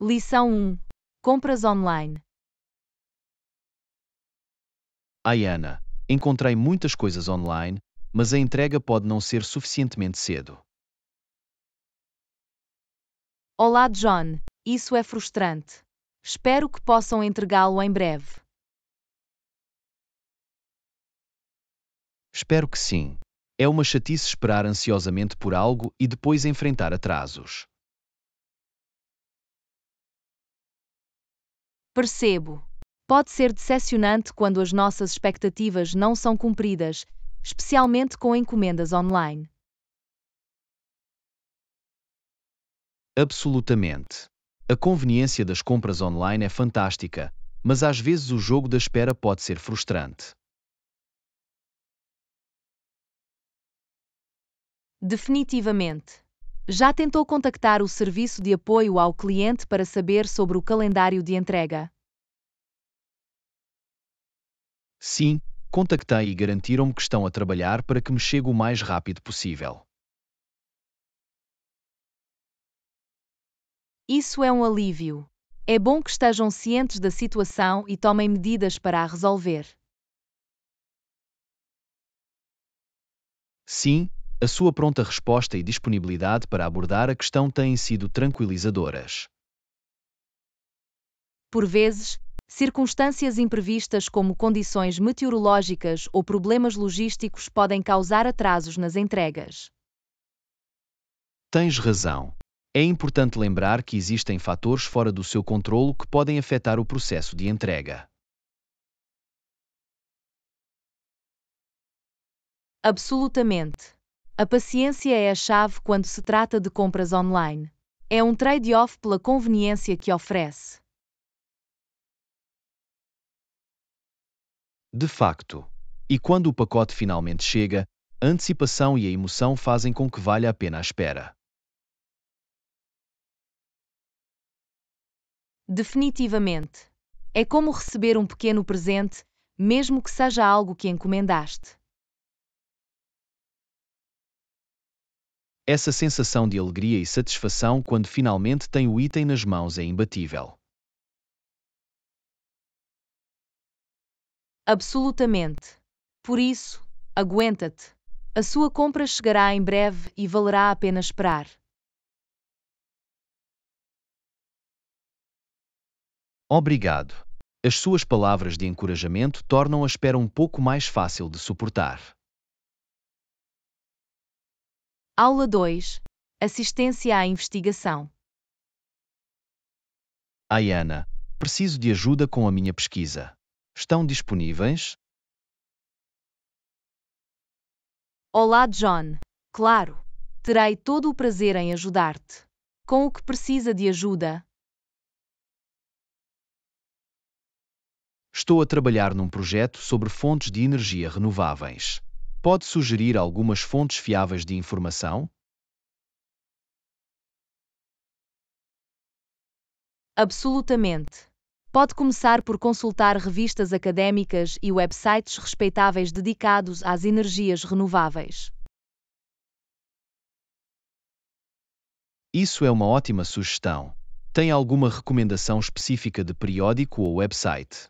Lição 1. Compras online. Ayana, encontrei muitas coisas online, mas a entrega pode não ser suficientemente cedo. Olá John, isso é frustrante. Espero que possam entregá-lo em breve. Espero que sim. É uma chatice esperar ansiosamente por algo e depois enfrentar atrasos. Percebo. Pode ser decepcionante quando as nossas expectativas não são cumpridas, especialmente com encomendas online. Absolutamente. A conveniência das compras online é fantástica, mas às vezes o jogo da espera pode ser frustrante. Definitivamente. Já tentou contactar o serviço de apoio ao cliente para saber sobre o calendário de entrega? Sim, contactei e garantiram-me que estão a trabalhar para que me chegue o mais rápido possível. Isso é um alívio. É bom que estejam cientes da situação e tomem medidas para a resolver. Sim, a sua pronta resposta e disponibilidade para abordar a questão têm sido tranquilizadoras. Por vezes, circunstâncias imprevistas como condições meteorológicas ou problemas logísticos podem causar atrasos nas entregas. Tens razão. É importante lembrar que existem fatores fora do seu controlo que podem afetar o processo de entrega. Absolutamente. A paciência é a chave quando se trata de compras online. É um trade-off pela conveniência que oferece. De facto. E quando o pacote finalmente chega, a antecipação e a emoção fazem com que valha a pena a espera. Definitivamente. É como receber um pequeno presente, mesmo que seja algo que encomendaste. Essa sensação de alegria e satisfação quando finalmente tem o item nas mãos é imbatível. Absolutamente. Por isso, aguenta-te. A sua compra chegará em breve e valerá a pena esperar. Obrigado. As suas palavras de encorajamento tornam a espera um pouco mais fácil de suportar. Aula 2 Assistência à investigação. Ayana, preciso de ajuda com a minha pesquisa. Estão disponíveis? Olá, John. Claro, terei todo o prazer em ajudar-te. Com o que precisa de ajuda? Estou a trabalhar num projeto sobre fontes de energia renováveis. Pode sugerir algumas fontes fiáveis de informação? Absolutamente. Pode começar por consultar revistas académicas e websites respeitáveis dedicados às energias renováveis. Isso é uma ótima sugestão. Tem alguma recomendação específica de periódico ou website?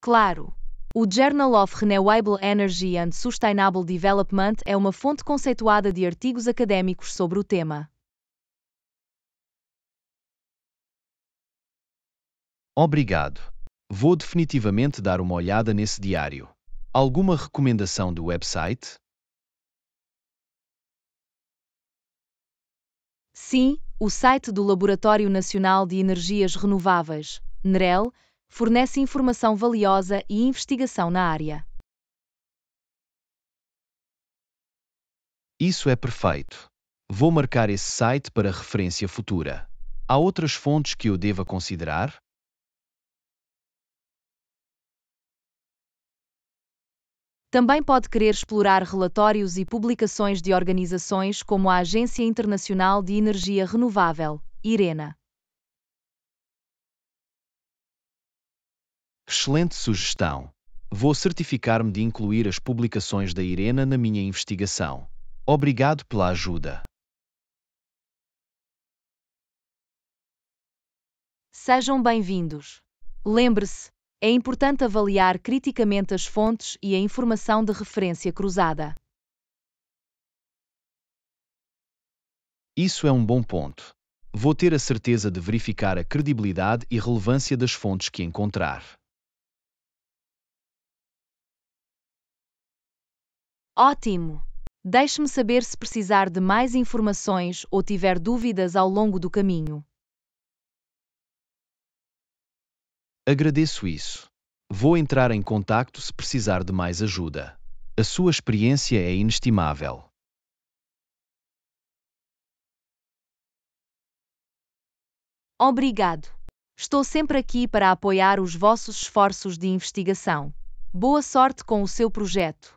Claro! O Journal of Renewable Energy and Sustainable Development é uma fonte conceituada de artigos acadêmicos sobre o tema. Obrigado. Vou definitivamente dar uma olhada nesse diário. Alguma recomendação do website? Sim, o site do Laboratório Nacional de Energias Renováveis, NREL, fornece informação valiosa e investigação na área. Isso é perfeito. Vou marcar esse site para referência futura. Há outras fontes que eu deva considerar? Também pode querer explorar relatórios e publicações de organizações como a Agência Internacional de Energia Renovável, IRENA. Excelente sugestão. Vou certificar-me de incluir as publicações da Irena na minha investigação. Obrigado pela ajuda. Sejam bem-vindos. Lembre-se, é importante avaliar criticamente as fontes e a informação de referência cruzada. Isso é um bom ponto. Vou ter a certeza de verificar a credibilidade e relevância das fontes que encontrar. Ótimo! Deixe-me saber se precisar de mais informações ou tiver dúvidas ao longo do caminho. Agradeço isso. Vou entrar em contato se precisar de mais ajuda. A sua experiência é inestimável. Obrigado. Estou sempre aqui para apoiar os vossos esforços de investigação. Boa sorte com o seu projeto.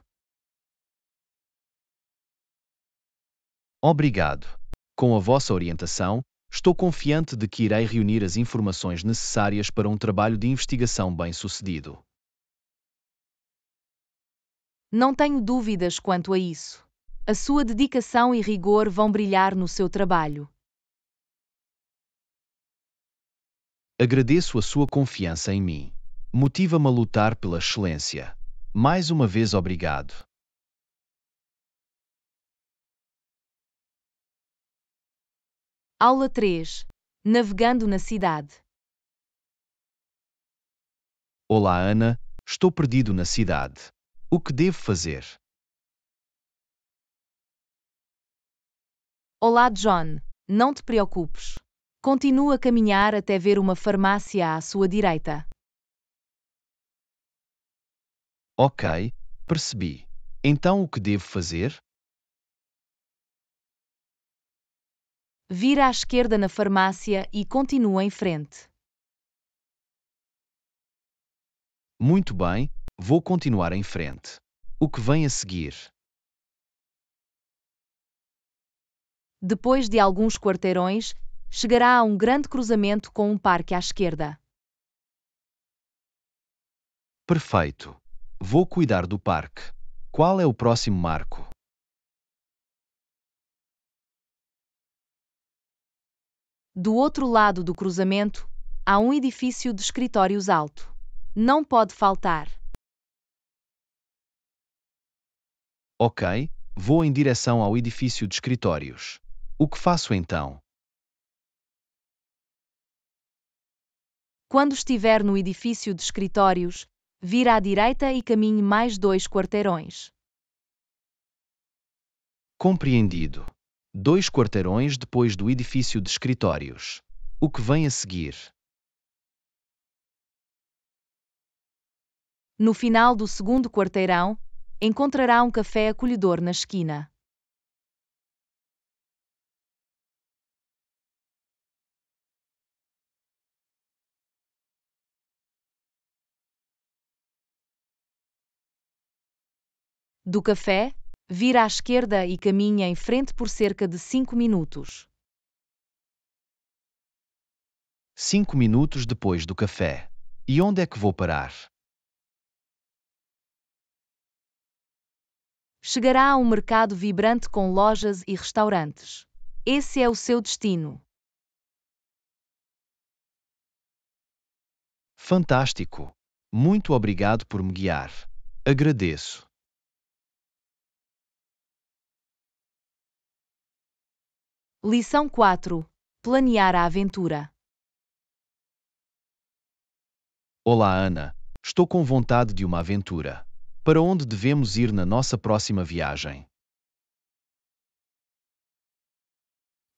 Obrigado. Com a vossa orientação, estou confiante de que irei reunir as informações necessárias para um trabalho de investigação bem-sucedido. Não tenho dúvidas quanto a isso. A sua dedicação e rigor vão brilhar no seu trabalho. Agradeço a sua confiança em mim. Motiva-me a lutar pela excelência. Mais uma vez, obrigado. Aula 3 Navegando na cidade. Olá, Ana. Estou perdido na cidade. O que devo fazer? Olá, John. Não te preocupes. Continua a caminhar até ver uma farmácia à sua direita. Ok, percebi. Então o que devo fazer? Vira à esquerda na farmácia e continua em frente. Muito bem, vou continuar em frente. O que vem a seguir? Depois de alguns quarteirões, chegará a um grande cruzamento com um parque à esquerda. Perfeito. Vou cuidar do parque. Qual é o próximo marco? Do outro lado do cruzamento, há um edifício de escritórios alto. Não pode faltar. Ok, vou em direção ao edifício de escritórios. O que faço então? Quando estiver no edifício de escritórios, vira à direita e caminhe mais dois quarteirões. Compreendido dois quarteirões depois do edifício de escritórios. O que vem a seguir? No final do segundo quarteirão, encontrará um café acolhedor na esquina. Do café, Vira à esquerda e caminhe em frente por cerca de 5 minutos. 5 minutos depois do café. E onde é que vou parar? Chegará a um mercado vibrante com lojas e restaurantes. Esse é o seu destino. Fantástico! Muito obrigado por me guiar. Agradeço. Lição 4 Planear a aventura. Olá, Ana. Estou com vontade de uma aventura. Para onde devemos ir na nossa próxima viagem?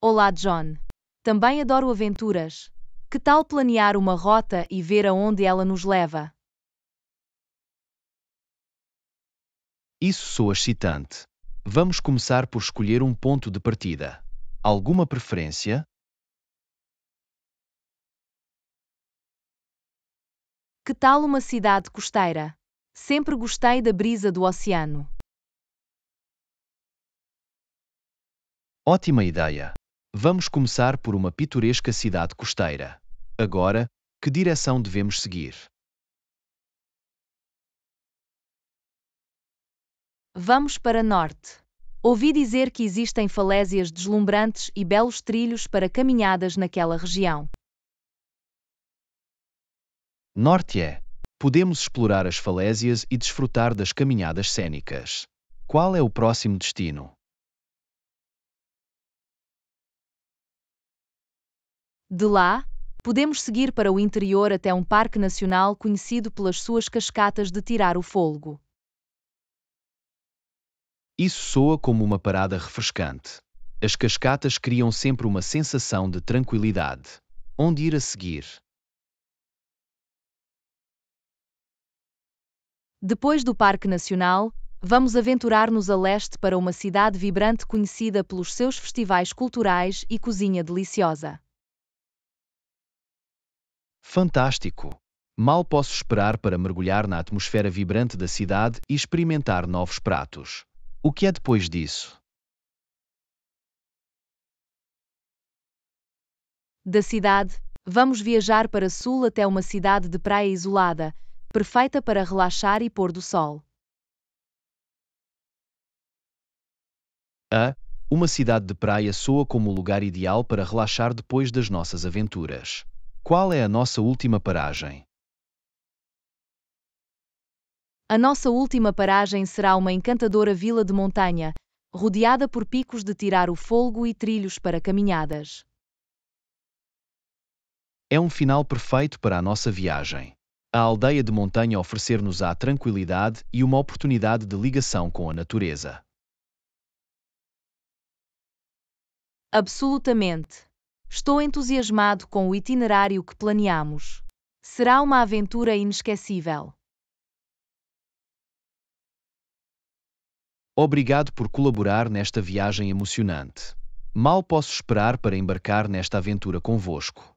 Olá, John. Também adoro aventuras. Que tal planear uma rota e ver aonde ela nos leva? Isso soa excitante. Vamos começar por escolher um ponto de partida. Alguma preferência? Que tal uma cidade costeira? Sempre gostei da brisa do oceano. Ótima ideia! Vamos começar por uma pitoresca cidade costeira. Agora, que direção devemos seguir? Vamos para norte. Ouvi dizer que existem falésias deslumbrantes e belos trilhos para caminhadas naquela região. Norte é. Podemos explorar as falésias e desfrutar das caminhadas cênicas. Qual é o próximo destino? De lá, podemos seguir para o interior até um parque nacional conhecido pelas suas cascatas de tirar o fôlego. Isso soa como uma parada refrescante. As cascatas criam sempre uma sensação de tranquilidade. Onde ir a seguir? Depois do Parque Nacional, vamos aventurar-nos a leste para uma cidade vibrante conhecida pelos seus festivais culturais e cozinha deliciosa. Fantástico! Mal posso esperar para mergulhar na atmosfera vibrante da cidade e experimentar novos pratos. O que é depois disso? Da cidade, vamos viajar para sul até uma cidade de praia isolada, perfeita para relaxar e pôr do sol. A. Uma cidade de praia soa como o lugar ideal para relaxar depois das nossas aventuras. Qual é a nossa última paragem? A nossa última paragem será uma encantadora vila de montanha, rodeada por picos de tirar o fôlego e trilhos para caminhadas. É um final perfeito para a nossa viagem. A aldeia de montanha oferecer-nos a tranquilidade e uma oportunidade de ligação com a natureza. Absolutamente. Estou entusiasmado com o itinerário que planeamos. Será uma aventura inesquecível. Obrigado por colaborar nesta viagem emocionante. Mal posso esperar para embarcar nesta aventura convosco.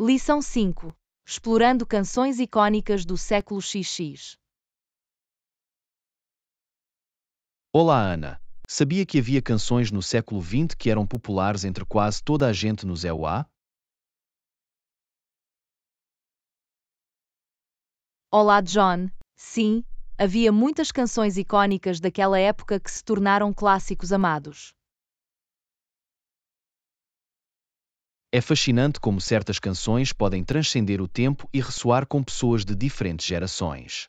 Lição 5 Explorando canções icônicas do século XX. Olá, Ana. Sabia que havia canções no século XX que eram populares entre quase toda a gente no Zéuá? Olá John. Sim, havia muitas canções icônicas daquela época que se tornaram clássicos amados. É fascinante como certas canções podem transcender o tempo e ressoar com pessoas de diferentes gerações.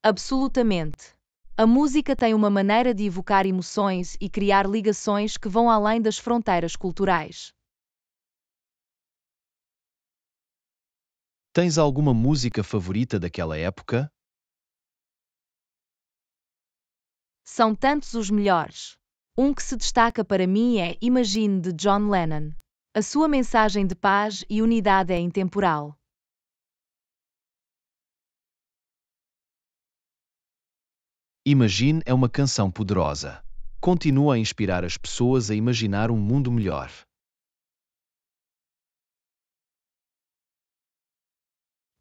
Absolutamente. A música tem uma maneira de evocar emoções e criar ligações que vão além das fronteiras culturais. Tens alguma música favorita daquela época? São tantos os melhores. Um que se destaca para mim é Imagine de John Lennon. A sua mensagem de paz e unidade é intemporal. Imagine é uma canção poderosa. Continua a inspirar as pessoas a imaginar um mundo melhor.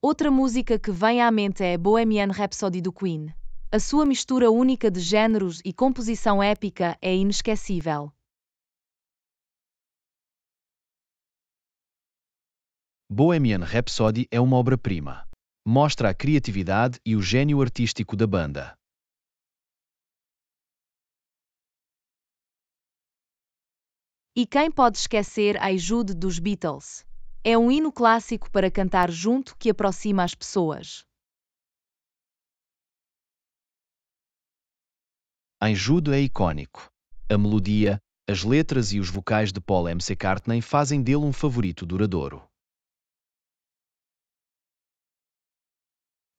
Outra música que vem à mente é Bohemian Rhapsody do Queen. A sua mistura única de géneros e composição épica é inesquecível. Bohemian Rhapsody é uma obra-prima. Mostra a criatividade e o gênio artístico da banda. E quem pode esquecer a Jude dos Beatles? É um hino clássico para cantar junto que aproxima as pessoas. Em judo é icônico. A melodia, as letras e os vocais de Paul M. C. fazem dele um favorito duradouro.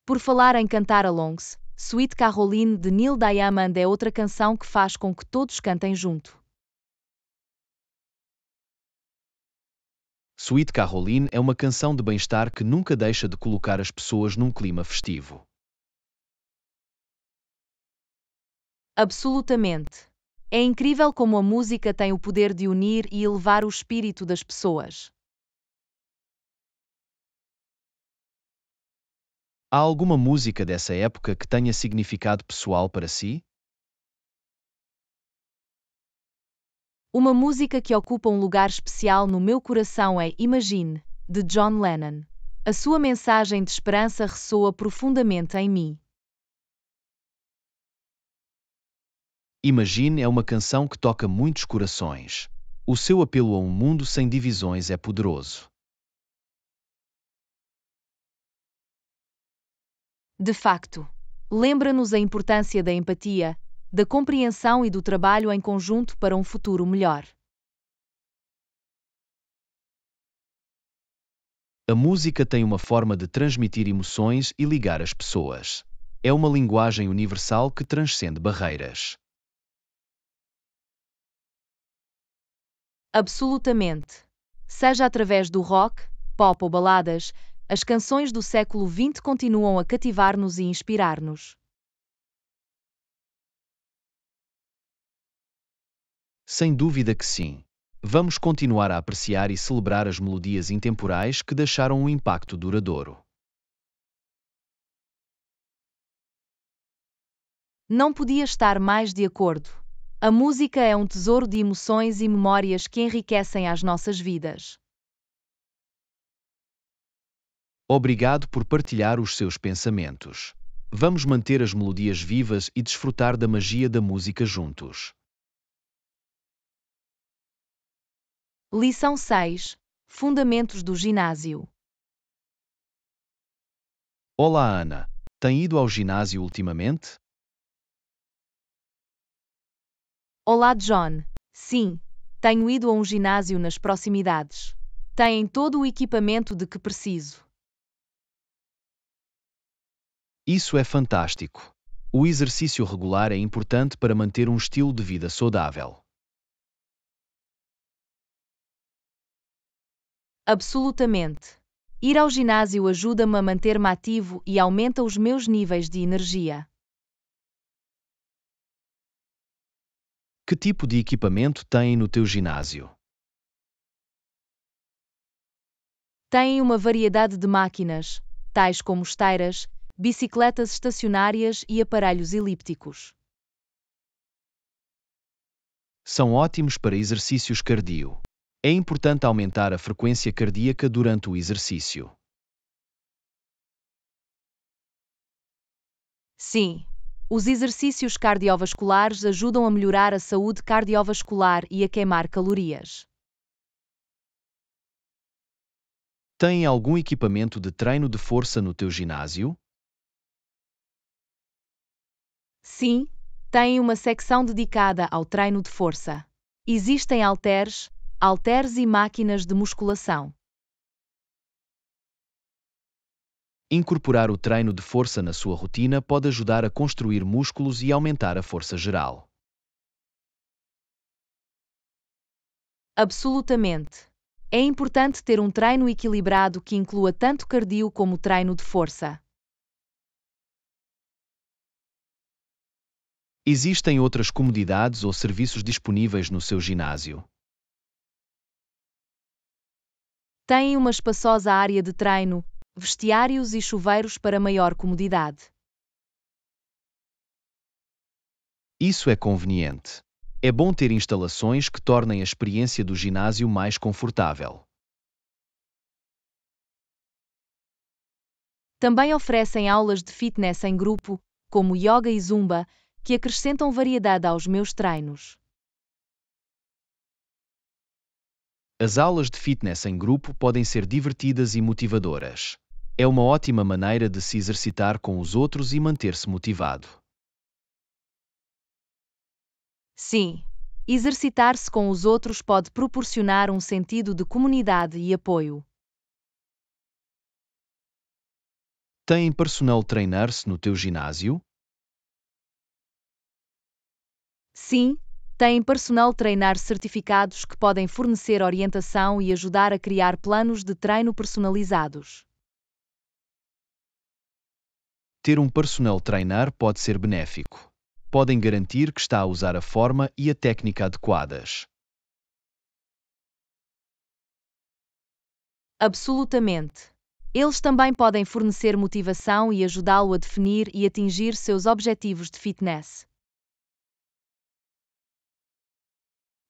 Por falar em cantar alongs, Sweet Caroline de Neil Diamond é outra canção que faz com que todos cantem junto. Sweet Caroline é uma canção de bem-estar que nunca deixa de colocar as pessoas num clima festivo. Absolutamente. É incrível como a música tem o poder de unir e elevar o espírito das pessoas. Há alguma música dessa época que tenha significado pessoal para si? Uma música que ocupa um lugar especial no meu coração é Imagine, de John Lennon. A sua mensagem de esperança ressoa profundamente em mim. Imagine é uma canção que toca muitos corações. O seu apelo a um mundo sem divisões é poderoso. De facto, lembra-nos a importância da empatia, da compreensão e do trabalho em conjunto para um futuro melhor. A música tem uma forma de transmitir emoções e ligar as pessoas. É uma linguagem universal que transcende barreiras. Absolutamente. Seja através do rock, pop ou baladas, as canções do século XX continuam a cativar-nos e inspirar-nos. Sem dúvida que sim. Vamos continuar a apreciar e celebrar as melodias intemporais que deixaram um impacto duradouro. Não podia estar mais de acordo. A música é um tesouro de emoções e memórias que enriquecem as nossas vidas. Obrigado por partilhar os seus pensamentos. Vamos manter as melodias vivas e desfrutar da magia da música juntos. Lição 6 Fundamentos do ginásio. Olá, Ana. Tem ido ao ginásio ultimamente? Olá, John. Sim, tenho ido a um ginásio nas proximidades. Têm todo o equipamento de que preciso. Isso é fantástico. O exercício regular é importante para manter um estilo de vida saudável. Absolutamente. Ir ao ginásio ajuda-me a manter-me ativo e aumenta os meus níveis de energia. Que tipo de equipamento tem no teu ginásio? Tem uma variedade de máquinas, tais como esteiras, bicicletas estacionárias e aparelhos elípticos. São ótimos para exercícios cardio. É importante aumentar a frequência cardíaca durante o exercício. Sim, os exercícios cardiovasculares ajudam a melhorar a saúde cardiovascular e a queimar calorias. Tem algum equipamento de treino de força no teu ginásio? Sim, tem uma secção dedicada ao treino de força. Existem halteres, Halteres e máquinas de musculação. Incorporar o treino de força na sua rotina pode ajudar a construir músculos e aumentar a força geral. Absolutamente. É importante ter um treino equilibrado que inclua tanto cardio como treino de força. Existem outras comodidades ou serviços disponíveis no seu ginásio. Têm uma espaçosa área de treino, vestiários e chuveiros para maior comodidade. Isso é conveniente. É bom ter instalações que tornem a experiência do ginásio mais confortável. Também oferecem aulas de fitness em grupo, como yoga e zumba, que acrescentam variedade aos meus treinos. As aulas de fitness em grupo podem ser divertidas e motivadoras. É uma ótima maneira de se exercitar com os outros e manter-se motivado. Sim, exercitar-se com os outros pode proporcionar um sentido de comunidade e apoio. Tem personal trainer-se no teu ginásio? Sim, têm personal treinar certificados que podem fornecer orientação e ajudar a criar planos de treino personalizados. Ter um personal treinar pode ser benéfico. Podem garantir que está a usar a forma e a técnica adequadas. Absolutamente. Eles também podem fornecer motivação e ajudá-lo a definir e atingir seus objetivos de fitness.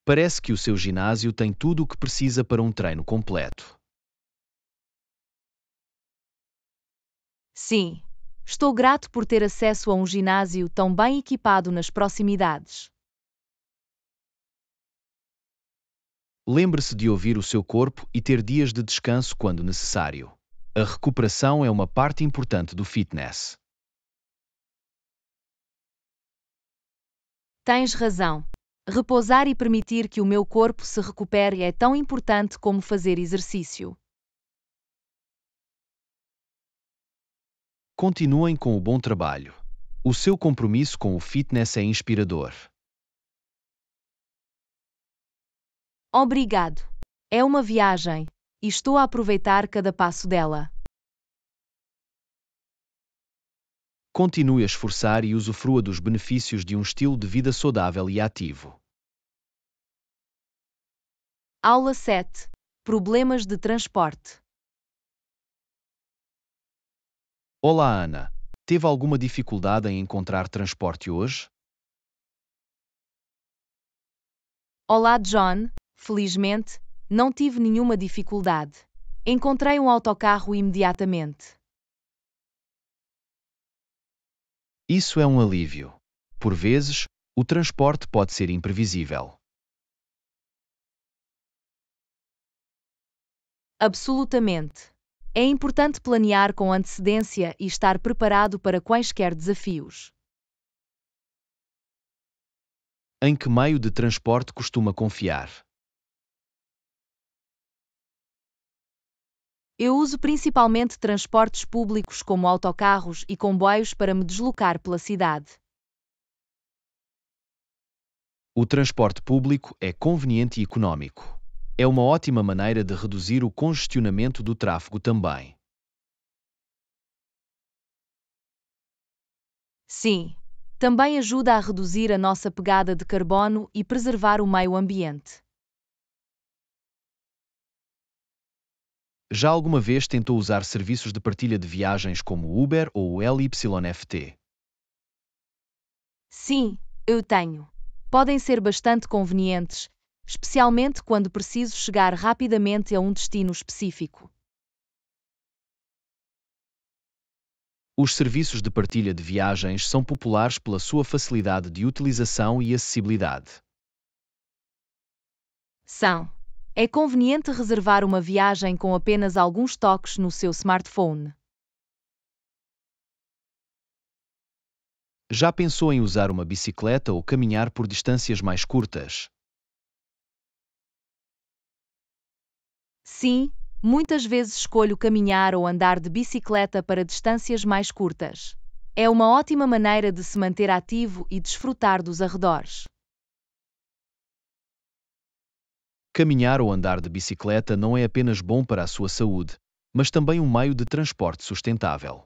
Parece que o seu ginásio tem tudo o que precisa para um treino completo. Sim, estou grato por ter acesso a um ginásio tão bem equipado nas proximidades. Lembre-se de ouvir o seu corpo e ter dias de descanso quando necessário. A recuperação é uma parte importante do fitness. Tens razão. Repousar e permitir que o meu corpo se recupere é tão importante como fazer exercício. Continuem com o bom trabalho. O seu compromisso com o fitness é inspirador. Obrigado. É uma viagem e estou a aproveitar cada passo dela. continue a esforçar e usufrua dos benefícios de um estilo de vida saudável e ativo. Aula 7 Problemas de transporte. Olá, Ana. Teve alguma dificuldade em encontrar transporte hoje? Olá, John. Felizmente, não tive nenhuma dificuldade. Encontrei um autocarro imediatamente. Isso é um alívio. Por vezes, o transporte pode ser imprevisível. Absolutamente. É importante planear com antecedência e estar preparado para quaisquer desafios. Em que meio de transporte costuma confiar? Eu uso principalmente transportes públicos como autocarros e comboios para me deslocar pela cidade. O transporte público é conveniente e econômico. É uma ótima maneira de reduzir o congestionamento do tráfego também. Sim, também ajuda a reduzir a nossa pegada de carbono e preservar o meio ambiente. Já alguma vez tentou usar serviços de partilha de viagens como o Uber ou o LYFT? Sim, eu tenho. Podem ser bastante convenientes, especialmente quando preciso chegar rapidamente a um destino específico. Os serviços de partilha de viagens são populares pela sua facilidade de utilização e acessibilidade. São é conveniente reservar uma viagem com apenas alguns toques no seu smartphone. Já pensou em usar uma bicicleta ou caminhar por distâncias mais curtas? Sim, muitas vezes escolho caminhar ou andar de bicicleta para distâncias mais curtas. É uma ótima maneira de se manter ativo e desfrutar dos arredores. Caminhar ou andar de bicicleta não é apenas bom para a sua saúde, mas também um meio de transporte sustentável.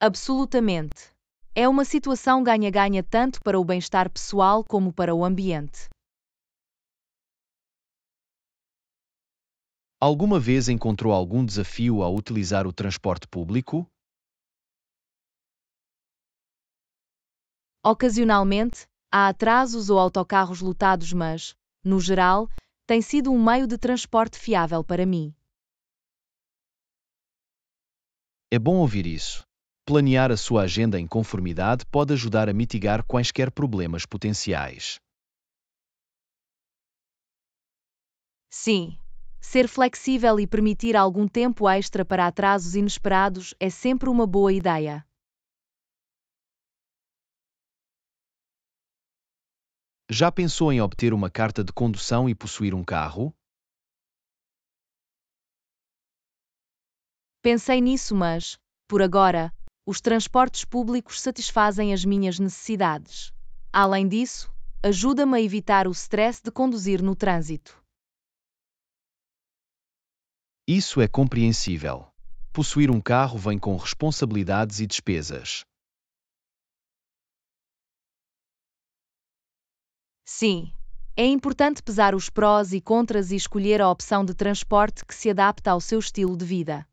Absolutamente. É uma situação ganha-ganha tanto para o bem-estar pessoal como para o ambiente. Alguma vez encontrou algum desafio ao utilizar o transporte público? Ocasionalmente, Há atrasos ou autocarros lotados, mas, no geral, tem sido um meio de transporte fiável para mim. É bom ouvir isso. Planear a sua agenda em conformidade pode ajudar a mitigar quaisquer problemas potenciais. Sim. Ser flexível e permitir algum tempo extra para atrasos inesperados é sempre uma boa ideia. Já pensou em obter uma carta de condução e possuir um carro? Pensei nisso, mas, por agora, os transportes públicos satisfazem as minhas necessidades. Além disso, ajuda-me a evitar o stress de conduzir no trânsito. Isso é compreensível. Possuir um carro vem com responsabilidades e despesas. Sim. É importante pesar os prós e contras e escolher a opção de transporte que se adapta ao seu estilo de vida.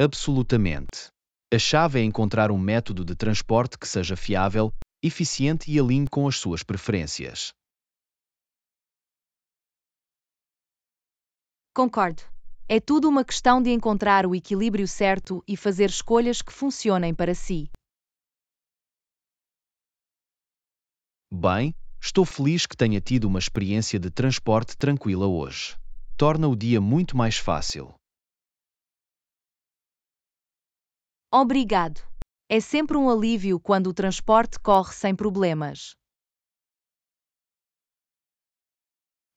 Absolutamente. A chave é encontrar um método de transporte que seja fiável, eficiente e alinhe com as suas preferências. Concordo. É tudo uma questão de encontrar o equilíbrio certo e fazer escolhas que funcionem para si. Bem, estou feliz que tenha tido uma experiência de transporte tranquila hoje. Torna o dia muito mais fácil. Obrigado. É sempre um alívio quando o transporte corre sem problemas.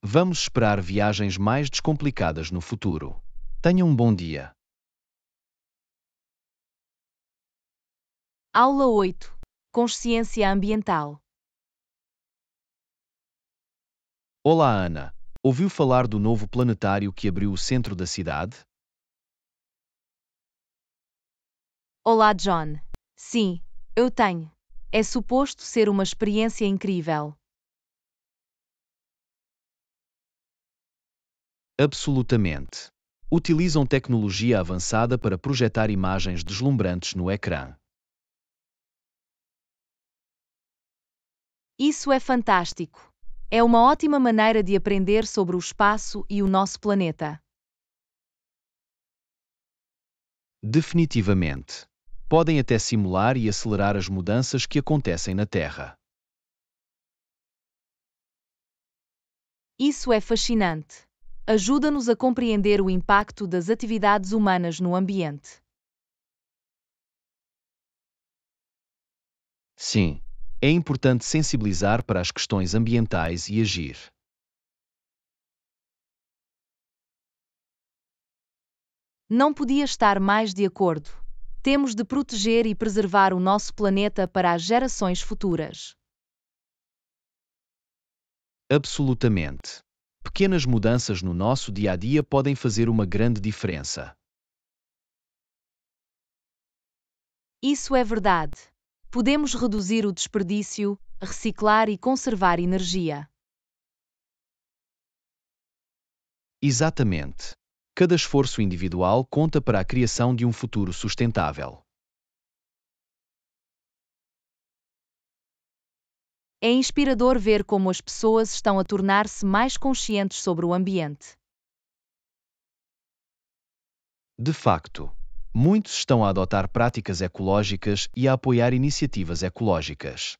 Vamos esperar viagens mais descomplicadas no futuro. Tenha um bom dia. Aula 8 Consciência Ambiental Olá, Ana. Ouviu falar do novo planetário que abriu o centro da cidade? Olá, John. Sim, eu tenho. É suposto ser uma experiência incrível. Absolutamente. Utilizam tecnologia avançada para projetar imagens deslumbrantes no ecrã. Isso é fantástico. É uma ótima maneira de aprender sobre o espaço e o nosso planeta. Definitivamente. Podem até simular e acelerar as mudanças que acontecem na Terra. Isso é fascinante. Ajuda-nos a compreender o impacto das atividades humanas no ambiente. Sim, é importante sensibilizar para as questões ambientais e agir. Não podia estar mais de acordo. Temos de proteger e preservar o nosso planeta para as gerações futuras. Absolutamente. Pequenas mudanças no nosso dia a dia podem fazer uma grande diferença. Isso é verdade podemos reduzir o desperdício, reciclar e conservar energia. Exatamente. Cada esforço individual conta para a criação de um futuro sustentável. É inspirador ver como as pessoas estão a tornar-se mais conscientes sobre o ambiente. De facto, muitos estão a adotar práticas ecológicas e a apoiar iniciativas ecológicas.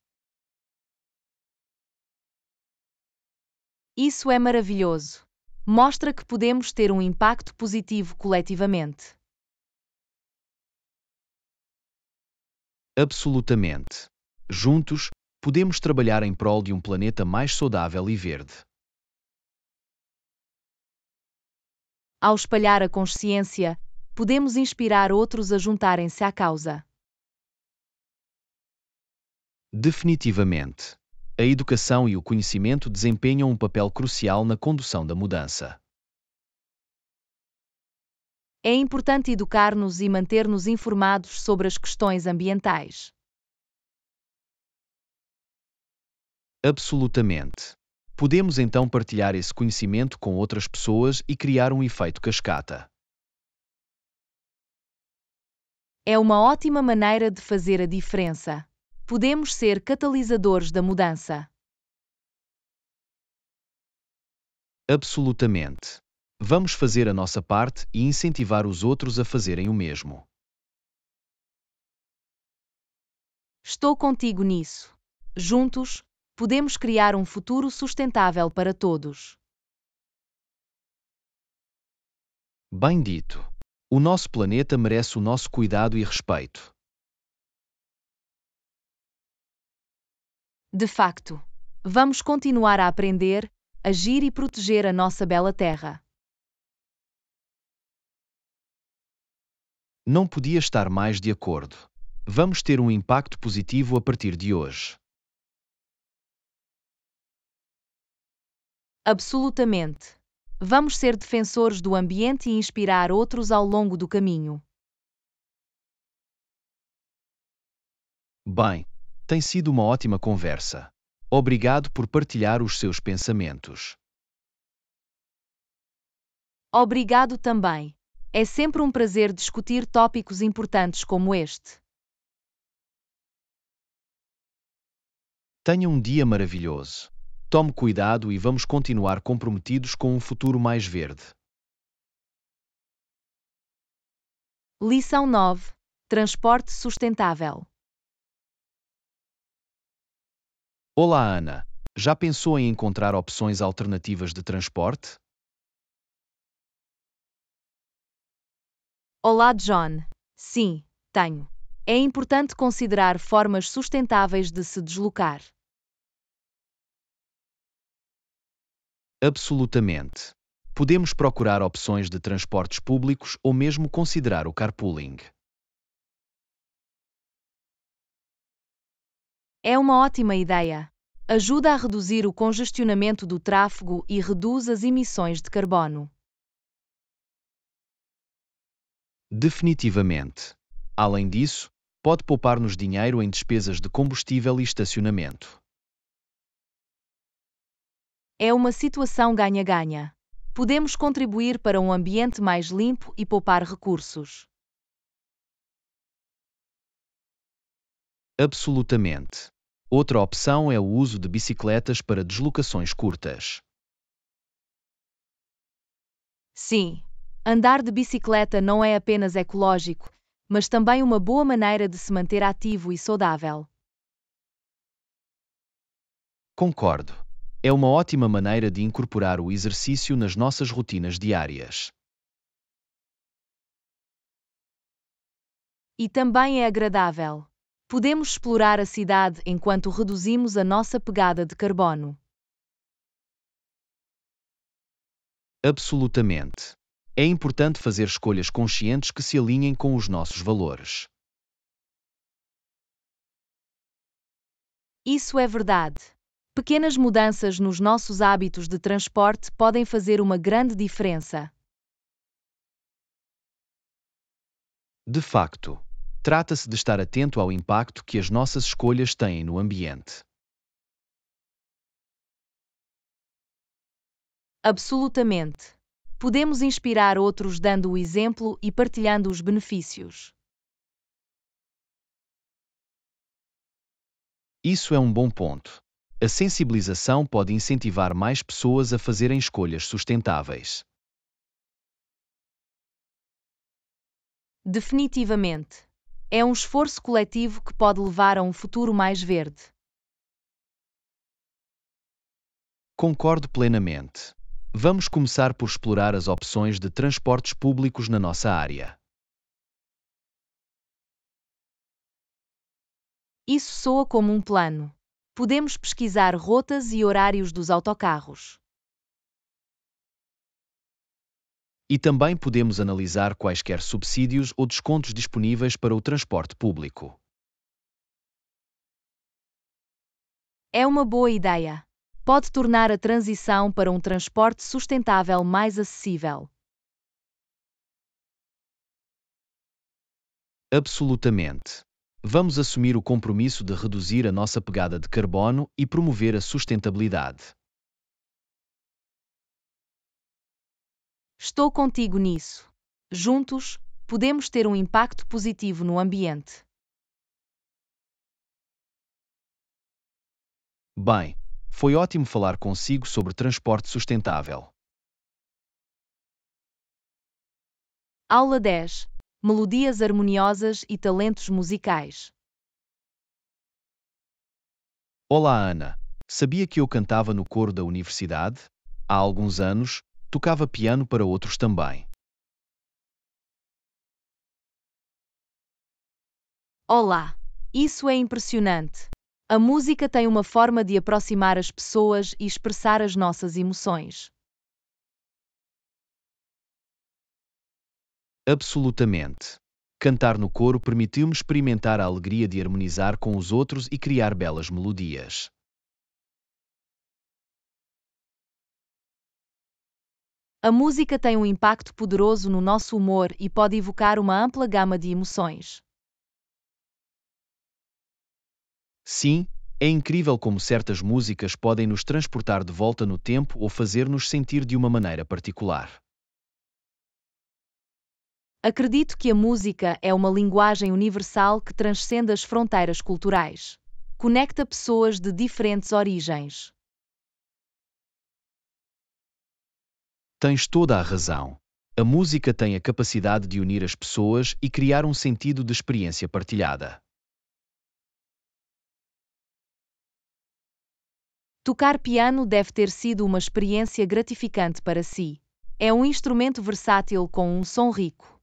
Isso é maravilhoso. Mostra que podemos ter um impacto positivo coletivamente. Absolutamente. Juntos, podemos trabalhar em prol de um planeta mais saudável e verde. Ao espalhar a consciência, podemos inspirar outros a juntarem-se à causa. Definitivamente. A educação e o conhecimento desempenham um papel crucial na condução da mudança. É importante educar-nos e manter-nos informados sobre as questões ambientais. Absolutamente. Podemos então partilhar esse conhecimento com outras pessoas e criar um efeito cascata. é uma ótima maneira de fazer a diferença. Podemos ser catalisadores da mudança. Absolutamente. Vamos fazer a nossa parte e incentivar os outros a fazerem o mesmo. Estou contigo nisso. Juntos, podemos criar um futuro sustentável para todos. Bem dito. O nosso planeta merece o nosso cuidado e respeito. De facto, vamos continuar a aprender, agir e proteger a nossa bela Terra. Não podia estar mais de acordo. Vamos ter um impacto positivo a partir de hoje. Absolutamente. Vamos ser defensores do ambiente e inspirar outros ao longo do caminho. Bem, tem sido uma ótima conversa. Obrigado por partilhar os seus pensamentos. Obrigado também. É sempre um prazer discutir tópicos importantes como este. Tenha um dia maravilhoso. Tome cuidado e vamos continuar comprometidos com um futuro mais verde. Lição 9 Transporte Sustentável Olá, Ana. Já pensou em encontrar opções alternativas de transporte? Olá, John. Sim, tenho. É importante considerar formas sustentáveis de se deslocar. Absolutamente. Podemos procurar opções de transportes públicos ou mesmo considerar o carpooling. É uma ótima ideia. Ajuda a reduzir o congestionamento do tráfego e reduz as emissões de carbono. Definitivamente. Além disso, pode poupar-nos dinheiro em despesas de combustível e estacionamento. É uma situação ganha-ganha. Podemos contribuir para um ambiente mais limpo e poupar recursos. Absolutamente. Outra opção é o uso de bicicletas para deslocações curtas. Sim, andar de bicicleta não é apenas ecológico, mas também uma boa maneira de se manter ativo e saudável. Concordo. É uma ótima maneira de incorporar o exercício nas nossas rotinas diárias. E também é agradável. Podemos explorar a cidade enquanto reduzimos a nossa pegada de carbono. Absolutamente. É importante fazer escolhas conscientes que se alinhem com os nossos valores. Isso é verdade. Pequenas mudanças nos nossos hábitos de transporte podem fazer uma grande diferença. De facto, trata-se de estar atento ao impacto que as nossas escolhas têm no ambiente. Absolutamente. Podemos inspirar outros dando o exemplo e partilhando os benefícios. Isso é um bom ponto. A sensibilização pode incentivar mais pessoas a fazerem escolhas sustentáveis. Definitivamente. É um esforço coletivo que pode levar a um futuro mais verde. Concordo plenamente. Vamos começar por explorar as opções de transportes públicos na nossa área. Isso soa como um plano podemos pesquisar rotas e horários dos autocarros. E também podemos analisar quaisquer subsídios ou descontos disponíveis para o transporte público. É uma boa ideia. Pode tornar a transição para um transporte sustentável mais acessível. Absolutamente. Vamos assumir o compromisso de reduzir a nossa pegada de carbono e promover a sustentabilidade. Estou contigo nisso. Juntos, podemos ter um impacto positivo no ambiente. Bem, foi ótimo falar consigo sobre transporte sustentável. Aula 10 melodias harmoniosas e talentos musicais. Olá, Ana. Sabia que eu cantava no coro da universidade? Há alguns anos, tocava piano para outros também. Olá! Isso é impressionante! A música tem uma forma de aproximar as pessoas e expressar as nossas emoções. Absolutamente. Cantar no coro permitiu-me experimentar a alegria de harmonizar com os outros e criar belas melodias. A música tem um impacto poderoso no nosso humor e pode evocar uma ampla gama de emoções. Sim, é incrível como certas músicas podem nos transportar de volta no tempo ou fazer-nos sentir de uma maneira particular. Acredito que a música é uma linguagem universal que transcende as fronteiras culturais. Conecta pessoas de diferentes origens. Tens toda a razão. A música tem a capacidade de unir as pessoas e criar um sentido de experiência partilhada. Tocar piano deve ter sido uma experiência gratificante para si. É um instrumento versátil com um som rico.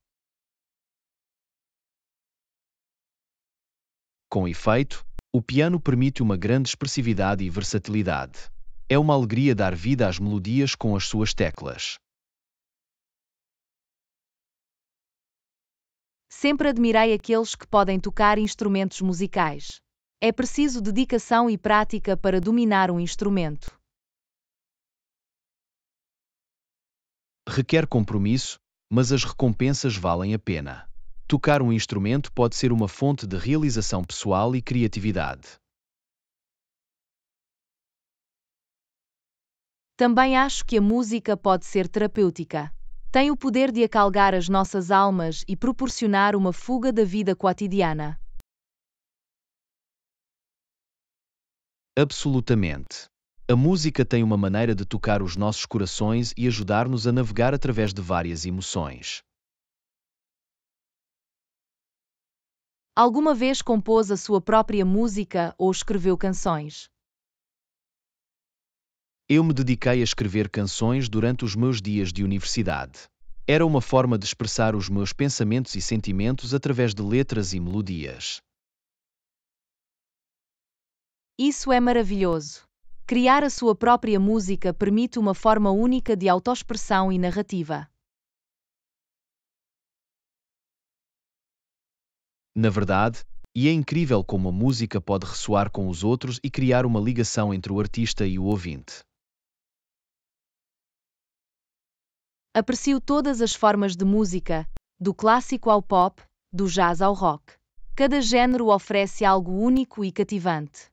Com efeito, o piano permite uma grande expressividade e versatilidade. É uma alegria dar vida às melodias com as suas teclas. Sempre admirei aqueles que podem tocar instrumentos musicais. É preciso dedicação e prática para dominar um instrumento. Requer compromisso, mas as recompensas valem a pena. Tocar um instrumento pode ser uma fonte de realização pessoal e criatividade. Também acho que a música pode ser terapêutica. Tem o poder de acalgar as nossas almas e proporcionar uma fuga da vida cotidiana. Absolutamente. A música tem uma maneira de tocar os nossos corações e ajudar-nos a navegar através de várias emoções. Alguma vez compôs a sua própria música ou escreveu canções? Eu me dediquei a escrever canções durante os meus dias de universidade. Era uma forma de expressar os meus pensamentos e sentimentos através de letras e melodias. Isso é maravilhoso. Criar a sua própria música permite uma forma única de autoexpressão e narrativa. Na verdade, e é incrível como a música pode ressoar com os outros e criar uma ligação entre o artista e o ouvinte. Aprecio todas as formas de música, do clássico ao pop, do jazz ao rock. Cada género oferece algo único e cativante.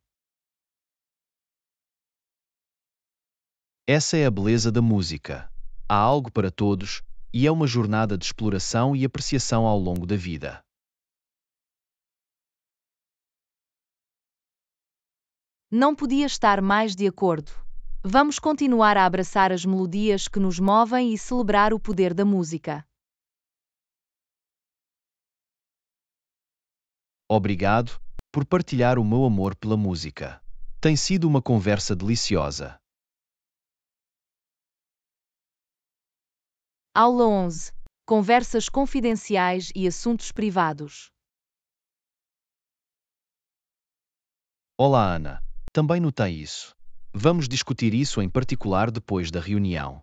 Essa é a beleza da música. Há algo para todos, e é uma jornada de exploração e apreciação ao longo da vida. Não podia estar mais de acordo. Vamos continuar a abraçar as melodias que nos movem e celebrar o poder da música. Obrigado por partilhar o meu amor pela música. Tem sido uma conversa deliciosa. Aula 11 Conversas confidenciais e assuntos privados. Olá, Ana também notei isso. Vamos discutir isso em particular depois da reunião.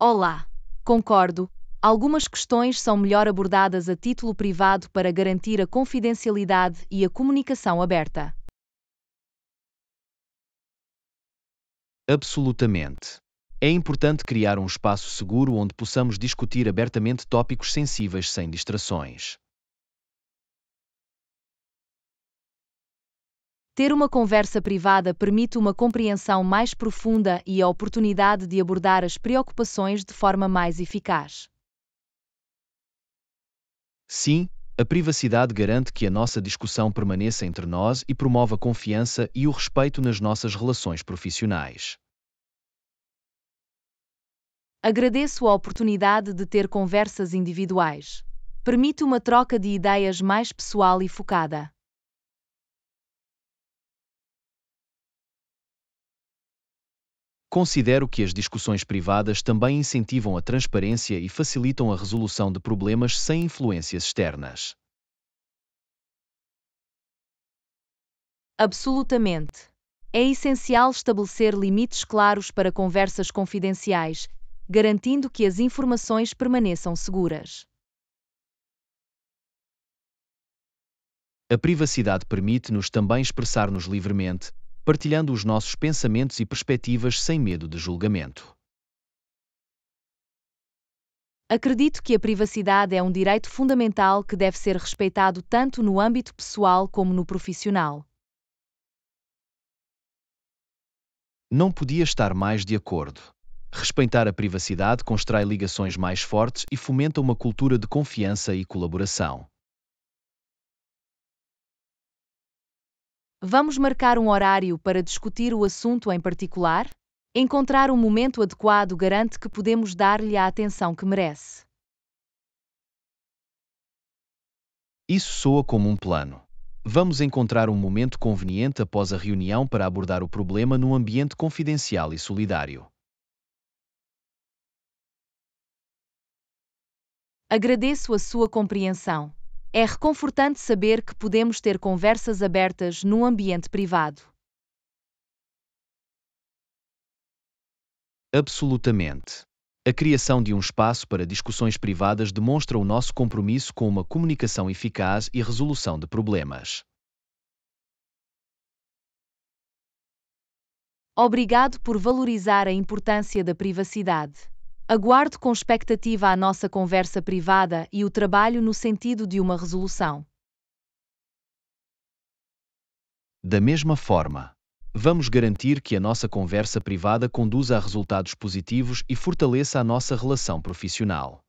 Olá, concordo. Algumas questões são melhor abordadas a título privado para garantir a confidencialidade e a comunicação aberta. Absolutamente. É importante criar um espaço seguro onde possamos discutir abertamente tópicos sensíveis sem distrações. Ter uma conversa privada permite uma compreensão mais profunda e a oportunidade de abordar as preocupações de forma mais eficaz. Sim, a privacidade garante que a nossa discussão permaneça entre nós e promova a confiança e o respeito nas nossas relações profissionais. Agradeço a oportunidade de ter conversas individuais. Permite uma troca de ideias mais pessoal e focada. Considero que as discussões privadas também incentivam a transparência e facilitam a resolução de problemas sem influências externas. Absolutamente. É essencial estabelecer limites claros para conversas confidenciais, garantindo que as informações permaneçam seguras. A privacidade permite-nos também expressar-nos livremente, partilhando os nossos pensamentos e perspectivas sem medo de julgamento. Acredito que a privacidade é um direito fundamental que deve ser respeitado tanto no âmbito pessoal como no profissional. Não podia estar mais de acordo. Respeitar a privacidade constrói ligações mais fortes e fomenta uma cultura de confiança e colaboração. Vamos marcar um horário para discutir o assunto em particular? Encontrar um momento adequado garante que podemos dar-lhe a atenção que merece. Isso soa como um plano. Vamos encontrar um momento conveniente após a reunião para abordar o problema num ambiente confidencial e solidário. Agradeço a sua compreensão. É reconfortante saber que podemos ter conversas abertas num ambiente privado. Absolutamente. A criação de um espaço para discussões privadas demonstra o nosso compromisso com uma comunicação eficaz e resolução de problemas. Obrigado por valorizar a importância da privacidade. Aguardo com expectativa a nossa conversa privada e o trabalho no sentido de uma resolução. Da mesma forma, vamos garantir que a nossa conversa privada conduza a resultados positivos e fortaleça a nossa relação profissional.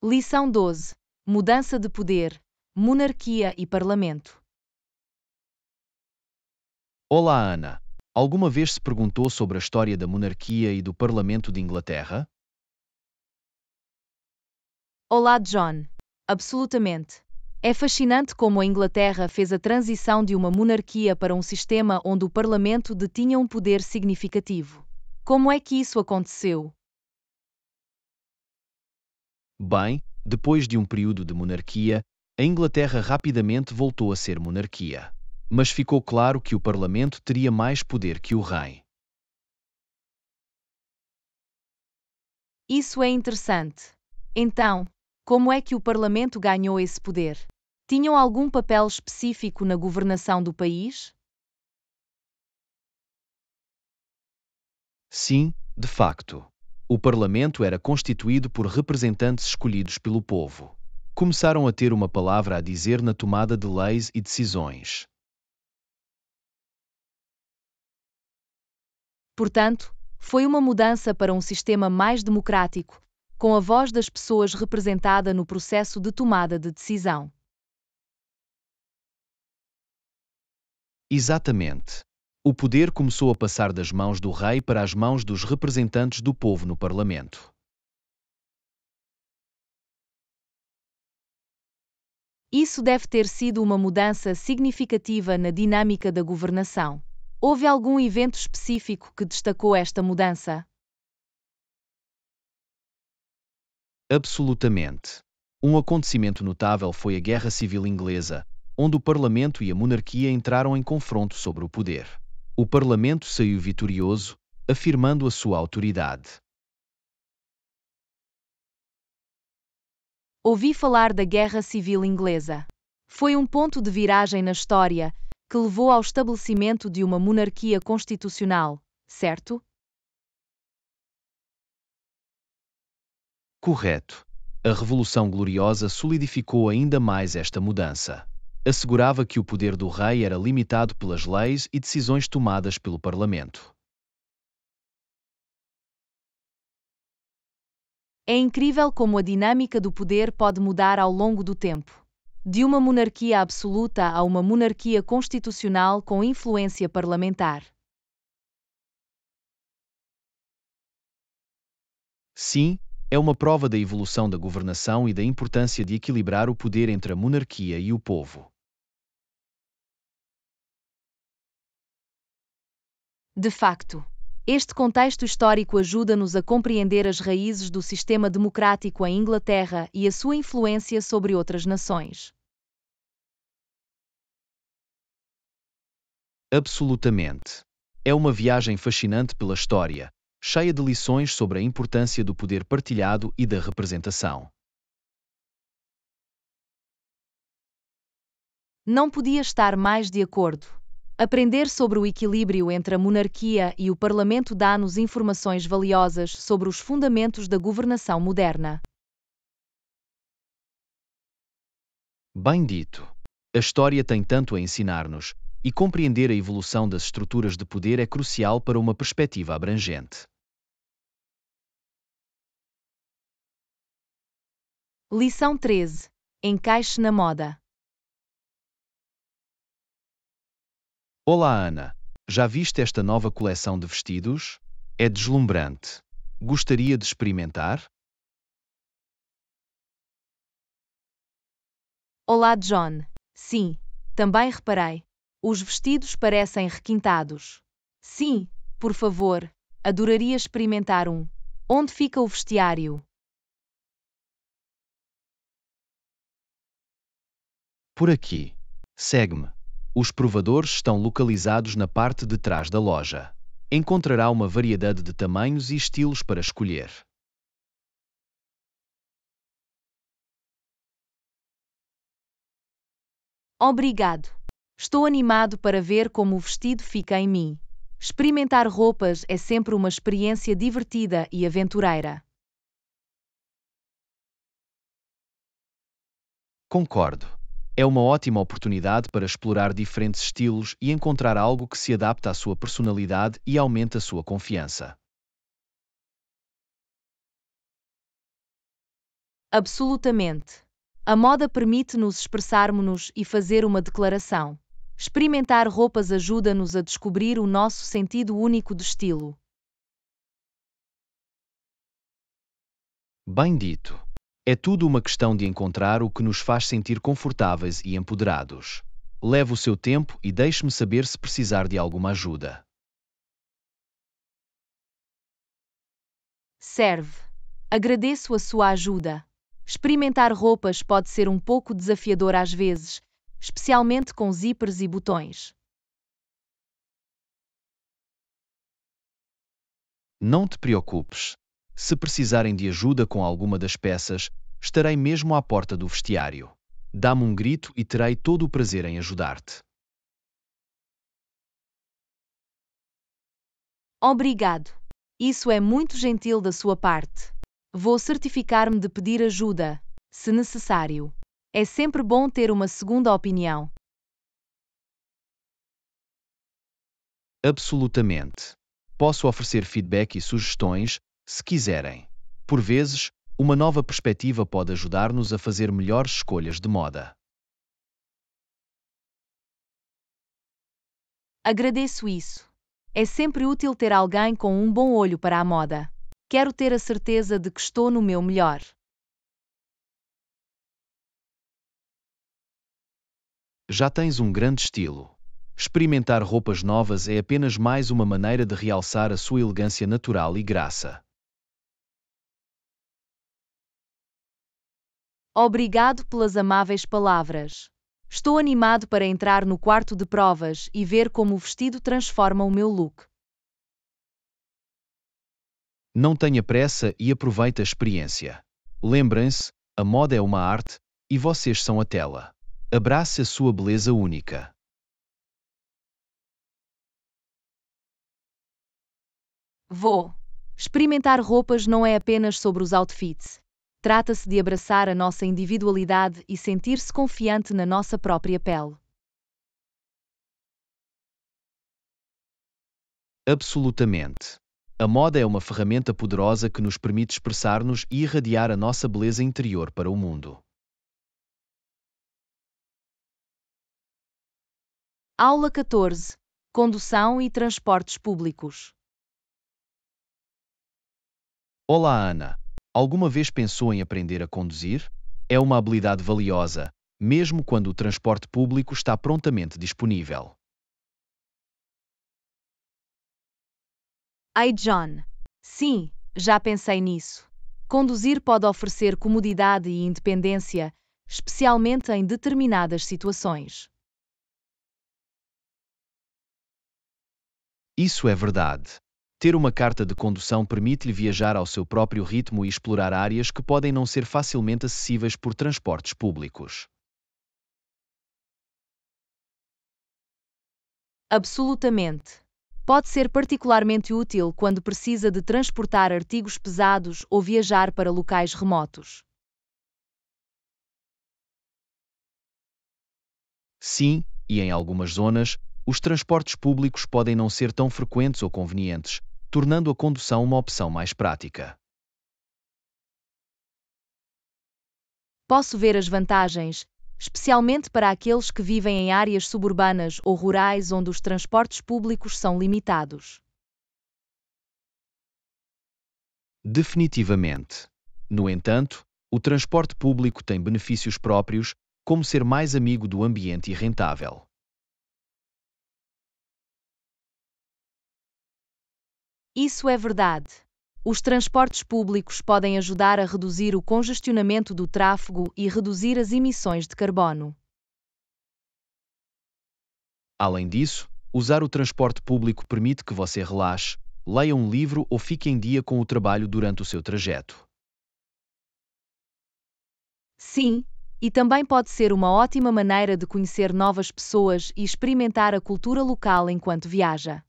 Lição 12: Mudança de poder, monarquia e parlamento. Olá, Ana. Alguma vez se perguntou sobre a história da monarquia e do parlamento de Inglaterra? Olá, John. Absolutamente. É fascinante como a Inglaterra fez a transição de uma monarquia para um sistema onde o parlamento detinha um poder significativo. Como é que isso aconteceu? Bem, depois de um período de monarquia, a Inglaterra rapidamente voltou a ser monarquia mas ficou claro que o Parlamento teria mais poder que o rei. Isso é interessante. Então, como é que o Parlamento ganhou esse poder? Tinham algum papel específico na governação do país? Sim, de facto. O Parlamento era constituído por representantes escolhidos pelo povo. Começaram a ter uma palavra a dizer na tomada de leis e decisões. Portanto, foi uma mudança para um sistema mais democrático, com a voz das pessoas representada no processo de tomada de decisão. Exatamente. O poder começou a passar das mãos do rei para as mãos dos representantes do povo no parlamento. Isso deve ter sido uma mudança significativa na dinâmica da governação. Houve algum evento específico que destacou esta mudança? Absolutamente. Um acontecimento notável foi a Guerra Civil Inglesa, onde o Parlamento e a monarquia entraram em confronto sobre o poder. O Parlamento saiu vitorioso, afirmando a sua autoridade. Ouvi falar da Guerra Civil Inglesa. Foi um ponto de viragem na história, que levou ao estabelecimento de uma monarquia constitucional, certo? Correto. A Revolução Gloriosa solidificou ainda mais esta mudança. Assegurava que o poder do rei era limitado pelas leis e decisões tomadas pelo parlamento. É incrível como a dinâmica do poder pode mudar ao longo do tempo de uma monarquia absoluta a uma monarquia constitucional com influência parlamentar. Sim, é uma prova da evolução da governação e da importância de equilibrar o poder entre a monarquia e o povo. De facto. Este contexto histórico ajuda-nos a compreender as raízes do sistema democrático em Inglaterra e a sua influência sobre outras nações. Absolutamente. É uma viagem fascinante pela história, cheia de lições sobre a importância do poder partilhado e da representação. Não podia estar mais de acordo. Aprender sobre o equilíbrio entre a monarquia e o parlamento dá-nos informações valiosas sobre os fundamentos da governação moderna. Bem dito. A história tem tanto a ensinar-nos, e compreender a evolução das estruturas de poder é crucial para uma perspectiva abrangente. Lição 13 Encaixe na moda Olá, Ana. Já viste esta nova coleção de vestidos? É deslumbrante. Gostaria de experimentar? Olá, John. Sim, também reparei. Os vestidos parecem requintados. Sim, por favor, adoraria experimentar um. Onde fica o vestiário? Por aqui. Segue-me. Os provadores estão localizados na parte de trás da loja. Encontrará uma variedade de tamanhos e estilos para escolher. Obrigado. Estou animado para ver como o vestido fica em mim. Experimentar roupas é sempre uma experiência divertida e aventureira. Concordo. É uma ótima oportunidade para explorar diferentes estilos e encontrar algo que se adapta à sua personalidade e aumente a sua confiança. Absolutamente. A moda permite-nos expressarmos-nos e fazer uma declaração. Experimentar roupas ajuda-nos a descobrir o nosso sentido único de estilo. Bem dito. É tudo uma questão de encontrar o que nos faz sentir confortáveis e empoderados. Leve o seu tempo e deixe-me saber se precisar de alguma ajuda. Serve. Agradeço a sua ajuda. Experimentar roupas pode ser um pouco desafiador às vezes, especialmente com zíperes e botões. Não te preocupes. Se precisarem de ajuda com alguma das peças, estarei mesmo à porta do vestiário. Dá-me um grito e terei todo o prazer em ajudar-te. Obrigado. Isso é muito gentil da sua parte. Vou certificar-me de pedir ajuda, se necessário. É sempre bom ter uma segunda opinião. Absolutamente. Posso oferecer feedback e sugestões, se quiserem. Por vezes, uma nova perspectiva pode ajudar-nos a fazer melhores escolhas de moda. Agradeço isso. É sempre útil ter alguém com um bom olho para a moda. Quero ter a certeza de que estou no meu melhor. Já tens um grande estilo. Experimentar roupas novas é apenas mais uma maneira de realçar a sua elegância natural e graça. Obrigado pelas amáveis palavras. Estou animado para entrar no quarto de provas e ver como o vestido transforma o meu look. Não tenha pressa e aproveite a experiência. Lembrem-se, a moda é uma arte e vocês são a tela. Abrace a sua beleza única. Vou. Experimentar roupas não é apenas sobre os outfits, Trata-se de abraçar a nossa individualidade e sentir-se confiante na nossa própria pele. Absolutamente. A moda é uma ferramenta poderosa que nos permite expressar-nos e irradiar a nossa beleza interior para o mundo. Aula 14 Condução e Transportes Públicos Olá, Ana. Alguma vez pensou em aprender a conduzir? É uma habilidade valiosa, mesmo quando o transporte público está prontamente disponível. Ei, John. Sim, já pensei nisso. Conduzir pode oferecer comodidade e independência, especialmente em determinadas situações. Isso é verdade. Ter uma carta de condução permite-lhe viajar ao seu próprio ritmo e explorar áreas que podem não ser facilmente acessíveis por transportes públicos. Absolutamente. Pode ser particularmente útil quando precisa de transportar artigos pesados ou viajar para locais remotos. Sim, e em algumas zonas, os transportes públicos podem não ser tão frequentes ou convenientes, tornando a condução uma opção mais prática. Posso ver as vantagens, especialmente para aqueles que vivem em áreas suburbanas ou rurais onde os transportes públicos são limitados. Definitivamente. No entanto, o transporte público tem benefícios próprios, como ser mais amigo do ambiente e rentável. Isso é verdade. Os transportes públicos podem ajudar a reduzir o congestionamento do tráfego e reduzir as emissões de carbono. Além disso, usar o transporte público permite que você relaxe, leia um livro ou fique em dia com o trabalho durante o seu trajeto. Sim, e também pode ser uma ótima maneira de conhecer novas pessoas e experimentar a cultura local enquanto viaja.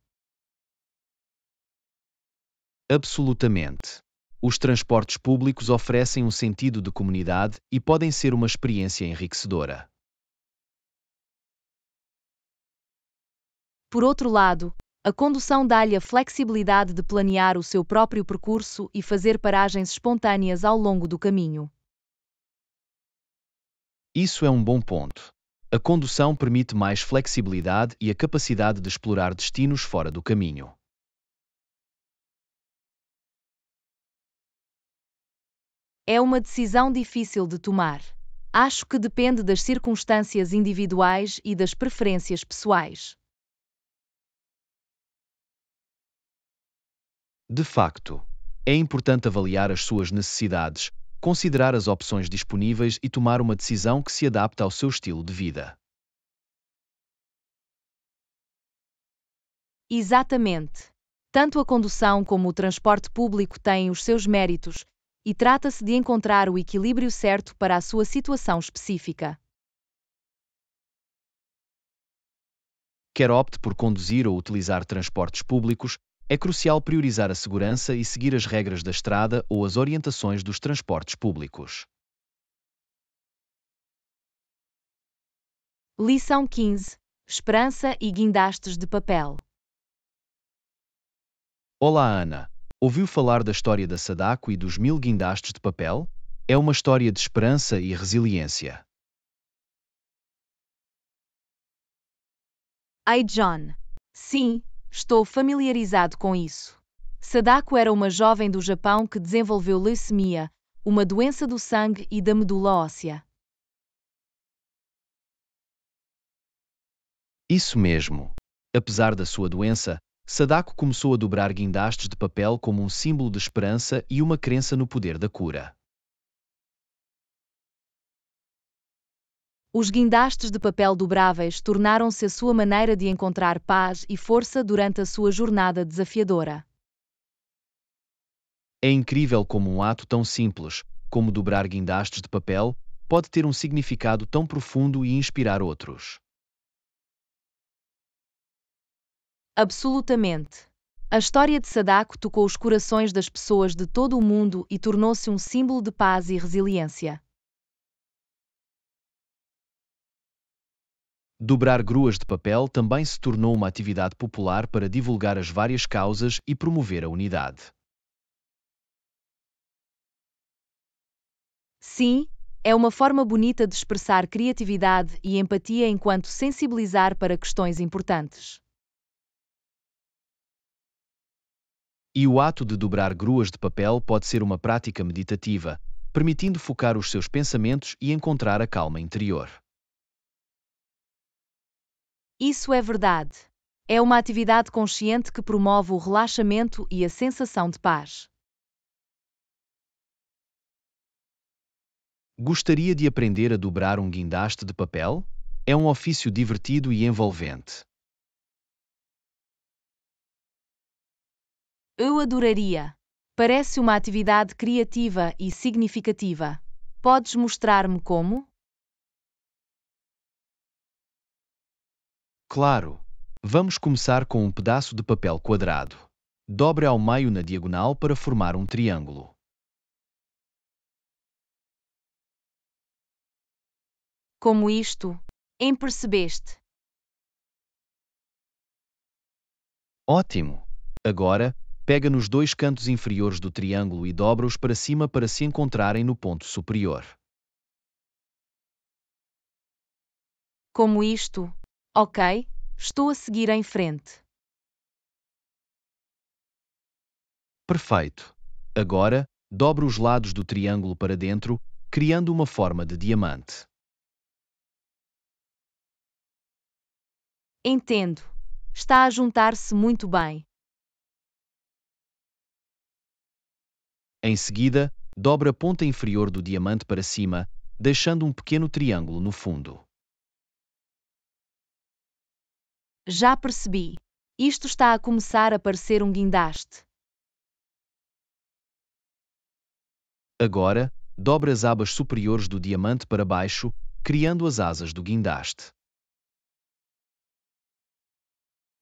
Absolutamente. Os transportes públicos oferecem um sentido de comunidade e podem ser uma experiência enriquecedora. Por outro lado, a condução dá-lhe a flexibilidade de planear o seu próprio percurso e fazer paragens espontâneas ao longo do caminho. Isso é um bom ponto. A condução permite mais flexibilidade e a capacidade de explorar destinos fora do caminho. É uma decisão difícil de tomar. Acho que depende das circunstâncias individuais e das preferências pessoais. De facto, é importante avaliar as suas necessidades, considerar as opções disponíveis e tomar uma decisão que se adapta ao seu estilo de vida. Exatamente. Tanto a condução como o transporte público têm os seus méritos, e trata-se de encontrar o equilíbrio certo para a sua situação específica. Quer opte por conduzir ou utilizar transportes públicos, é crucial priorizar a segurança e seguir as regras da estrada ou as orientações dos transportes públicos. Lição 15: Esperança e guindastes de papel. Olá, Ana. Ouviu falar da história da Sadako e dos mil guindastes de papel? É uma história de esperança e resiliência. Ei, John. Sim, estou familiarizado com isso. Sadako era uma jovem do Japão que desenvolveu leucemia, uma doença do sangue e da medula óssea. Isso mesmo. Apesar da sua doença, Sadako começou a dobrar guindastes de papel como um símbolo de esperança e uma crença no poder da cura. Os guindastes de papel dobráveis tornaram-se a sua maneira de encontrar paz e força durante a sua jornada desafiadora. É incrível como um ato tão simples, como dobrar guindastes de papel, pode ter um significado tão profundo e inspirar outros. Absolutamente. A história de Sadako tocou os corações das pessoas de todo o mundo e tornou-se um símbolo de paz e resiliência. Dobrar gruas de papel também se tornou uma atividade popular para divulgar as várias causas e promover a unidade. Sim, é uma forma bonita de expressar criatividade e empatia enquanto sensibilizar para questões importantes. E o ato de dobrar gruas de papel pode ser uma prática meditativa, permitindo focar os seus pensamentos e encontrar a calma interior. Isso é verdade. É uma atividade consciente que promove o relaxamento e a sensação de paz. Gostaria de aprender a dobrar um guindaste de papel? É um ofício divertido e envolvente. Eu adoraria. Parece uma atividade criativa e significativa. Podes mostrar-me como? Claro. Vamos começar com um pedaço de papel quadrado. Dobre ao meio na diagonal para formar um triângulo. Como isto? Em percebeste? Ótimo! Agora, pega nos dois cantos inferiores do triângulo e dobra-os para cima para se encontrarem no ponto superior. Como isto? Ok, estou a seguir em frente. Perfeito. Agora, dobre os lados do triângulo para dentro, criando uma forma de diamante. Entendo. Está a juntar-se muito bem. Em seguida, dobra a ponta inferior do diamante para cima, deixando um pequeno triângulo no fundo. Já percebi. Isto está a começar a parecer um guindaste. Agora, dobra as abas superiores do diamante para baixo, criando as asas do guindaste.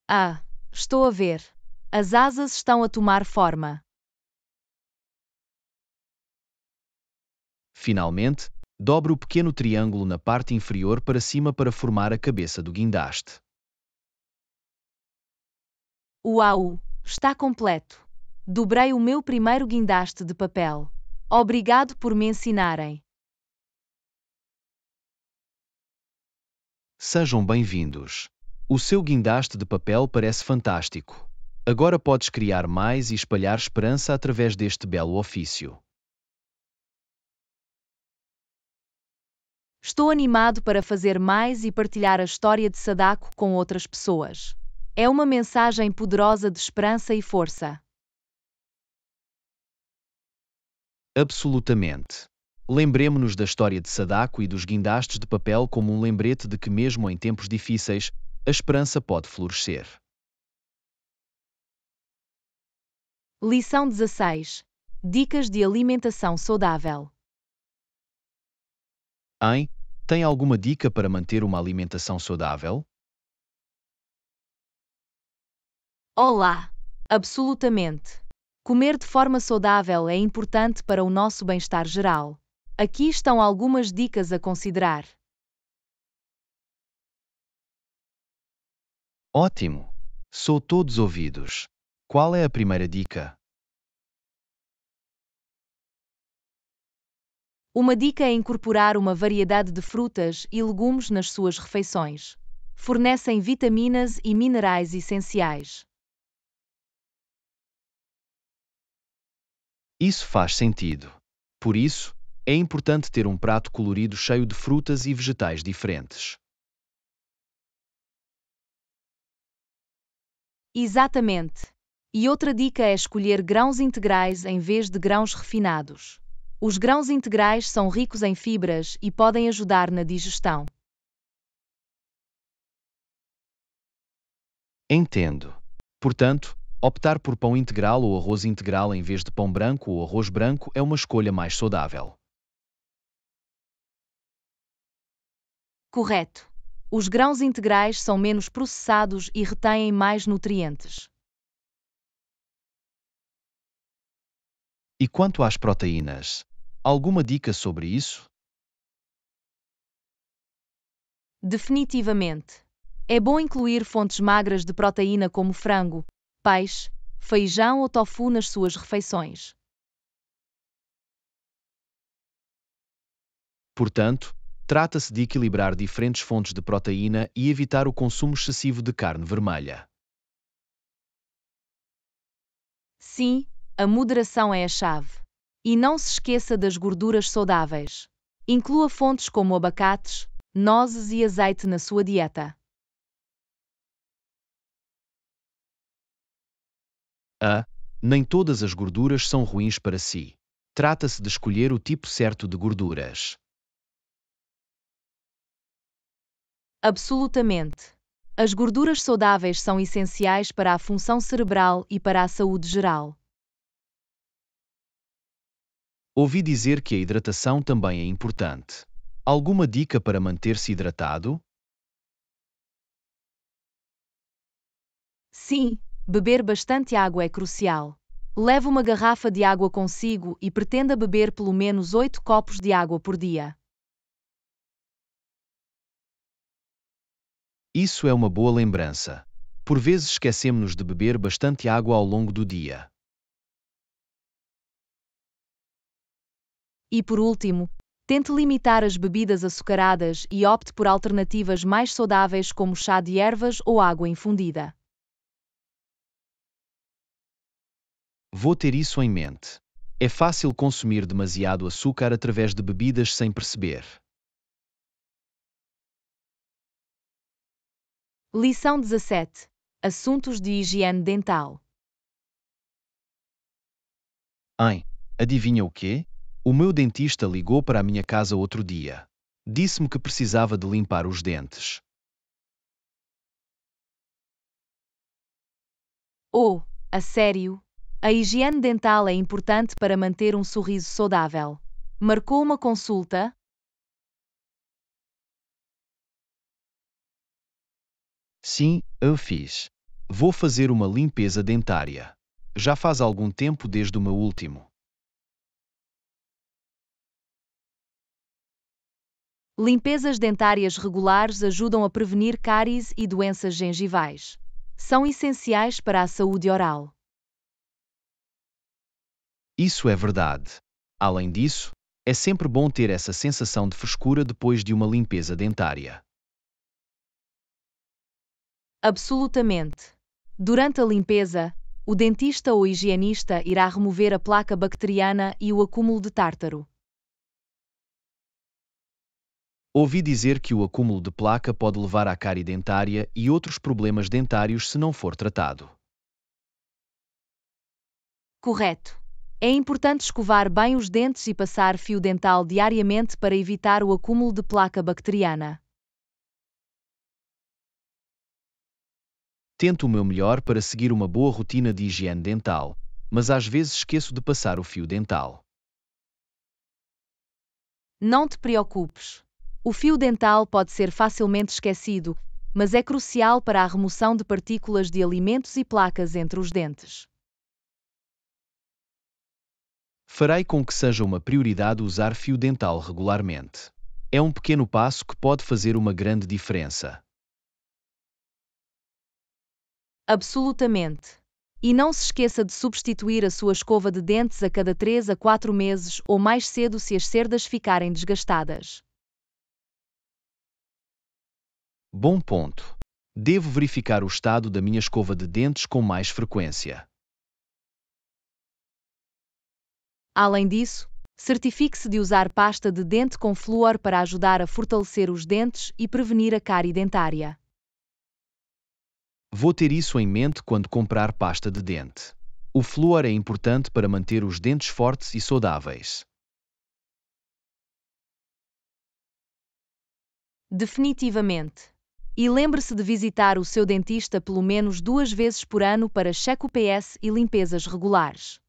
Ah, estou a ver. As asas estão a tomar forma. Finalmente, dobre o pequeno triângulo na parte inferior para cima para formar a cabeça do guindaste. Uau! Está completo! Dobrei o meu primeiro guindaste de papel. Obrigado por me ensinarem. Sejam bem-vindos. O seu guindaste de papel parece fantástico. Agora podes criar mais e espalhar esperança através deste belo ofício. Estou animado para fazer mais e partilhar a história de Sadako com outras pessoas. É uma mensagem poderosa de esperança e força. Absolutamente. Lembremos-nos da história de Sadako e dos guindastes de papel como um lembrete de que, mesmo em tempos difíceis, a esperança pode florescer. Lição 16 Dicas de alimentação saudável. Hein? Tem alguma dica para manter uma alimentação saudável? Olá! Absolutamente! Comer de forma saudável é importante para o nosso bem-estar geral. Aqui estão algumas dicas a considerar. Ótimo! Sou todos ouvidos. Qual é a primeira dica? Uma dica é incorporar uma variedade de frutas e legumes nas suas refeições. Fornecem vitaminas e minerais essenciais. Isso faz sentido. Por isso, é importante ter um prato colorido cheio de frutas e vegetais diferentes. Exatamente. E outra dica é escolher grãos integrais em vez de grãos refinados. Os grãos integrais são ricos em fibras e podem ajudar na digestão. Entendo. Portanto, optar por pão integral ou arroz integral em vez de pão branco ou arroz branco é uma escolha mais saudável. Correto. Os grãos integrais são menos processados e retêm mais nutrientes. E quanto às proteínas? Alguma dica sobre isso? Definitivamente. É bom incluir fontes magras de proteína como frango, peixe, feijão ou tofu nas suas refeições. Portanto, trata-se de equilibrar diferentes fontes de proteína e evitar o consumo excessivo de carne vermelha. Sim, a moderação é a chave. E não se esqueça das gorduras saudáveis. Inclua fontes como abacates, nozes e azeite na sua dieta. A. Ah, nem todas as gorduras são ruins para si. Trata-se de escolher o tipo certo de gorduras. Absolutamente. As gorduras saudáveis são essenciais para a função cerebral e para a saúde geral. Ouvi dizer que a hidratação também é importante. Alguma dica para manter-se hidratado? Sim, beber bastante água é crucial. Leve uma garrafa de água consigo e pretenda beber pelo menos 8 copos de água por dia. Isso é uma boa lembrança. Por vezes esquecemos-nos de beber bastante água ao longo do dia. E por último, tente limitar as bebidas açucaradas e opte por alternativas mais saudáveis como chá de ervas ou água infundida. Vou ter isso em mente. É fácil consumir demasiado açúcar através de bebidas sem perceber. Lição 17 Assuntos de higiene dental. Ai, adivinha o quê? O meu dentista ligou para a minha casa outro dia. Disse-me que precisava de limpar os dentes. Oh, a sério? A higiene dental é importante para manter um sorriso saudável. Marcou uma consulta? Sim, eu fiz. Vou fazer uma limpeza dentária. Já faz algum tempo desde o meu último. Limpezas dentárias regulares ajudam a prevenir cáries e doenças gengivais. São essenciais para a saúde oral. Isso é verdade. Além disso, é sempre bom ter essa sensação de frescura depois de uma limpeza dentária. Absolutamente. Durante a limpeza, o dentista ou higienista irá remover a placa bacteriana e o acúmulo de tártaro. Ouvi dizer que o acúmulo de placa pode levar à cárie dentária e outros problemas dentários se não for tratado. Correto. É importante escovar bem os dentes e passar fio dental diariamente para evitar o acúmulo de placa bacteriana. Tento o meu melhor para seguir uma boa rotina de higiene dental, mas às vezes esqueço de passar o fio dental. Não te preocupes. O fio dental pode ser facilmente esquecido, mas é crucial para a remoção de partículas de alimentos e placas entre os dentes. Farei com que seja uma prioridade usar fio dental regularmente. É um pequeno passo que pode fazer uma grande diferença. Absolutamente. E não se esqueça de substituir a sua escova de dentes a cada 3 a 4 meses ou mais cedo se as cerdas ficarem desgastadas. Bom ponto. Devo verificar o estado da minha escova de dentes com mais frequência. Além disso, certifique-se de usar pasta de dente com flúor para ajudar a fortalecer os dentes e prevenir a cárie dentária. Vou ter isso em mente quando comprar pasta de dente. O flúor é importante para manter os dentes fortes e saudáveis. Definitivamente. E lembre-se de visitar o seu dentista pelo menos duas vezes por ano para check PS e limpezas regulares.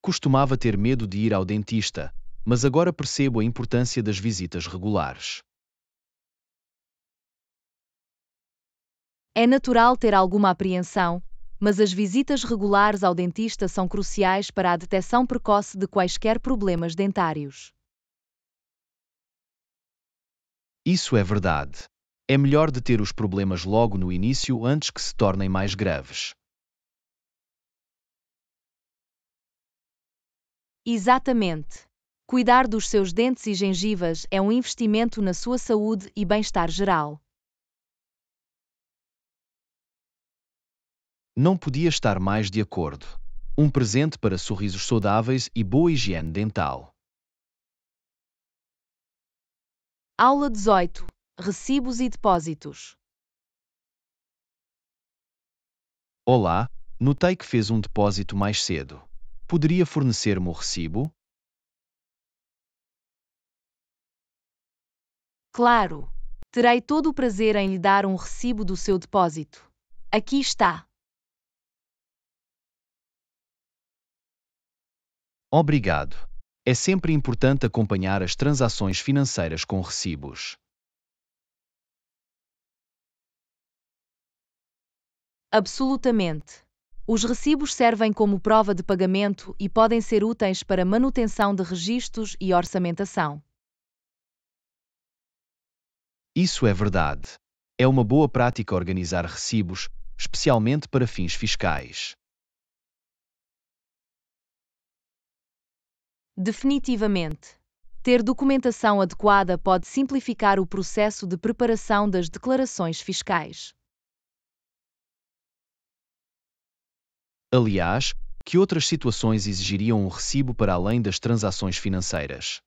Costumava ter medo de ir ao dentista, mas agora percebo a importância das visitas regulares. É natural ter alguma apreensão, mas as visitas regulares ao dentista são cruciais para a detecção precoce de quaisquer problemas dentários. Isso é verdade. É melhor deter os problemas logo no início antes que se tornem mais graves. Exatamente. Cuidar dos seus dentes e gengivas é um investimento na sua saúde e bem-estar geral. Não podia estar mais de acordo. Um presente para sorrisos saudáveis e boa higiene dental. Aula 18 Recibos e depósitos. Olá, notei que fez um depósito mais cedo. Poderia fornecer-me o recibo? Claro, terei todo o prazer em lhe dar um recibo do seu depósito. Aqui está. Obrigado. É sempre importante acompanhar as transações financeiras com recibos. Absolutamente. Os recibos servem como prova de pagamento e podem ser úteis para manutenção de registros e orçamentação. Isso é verdade. É uma boa prática organizar recibos, especialmente para fins fiscais. Definitivamente. Ter documentação adequada pode simplificar o processo de preparação das declarações fiscais. Aliás, que outras situações exigiriam um recibo para além das transações financeiras?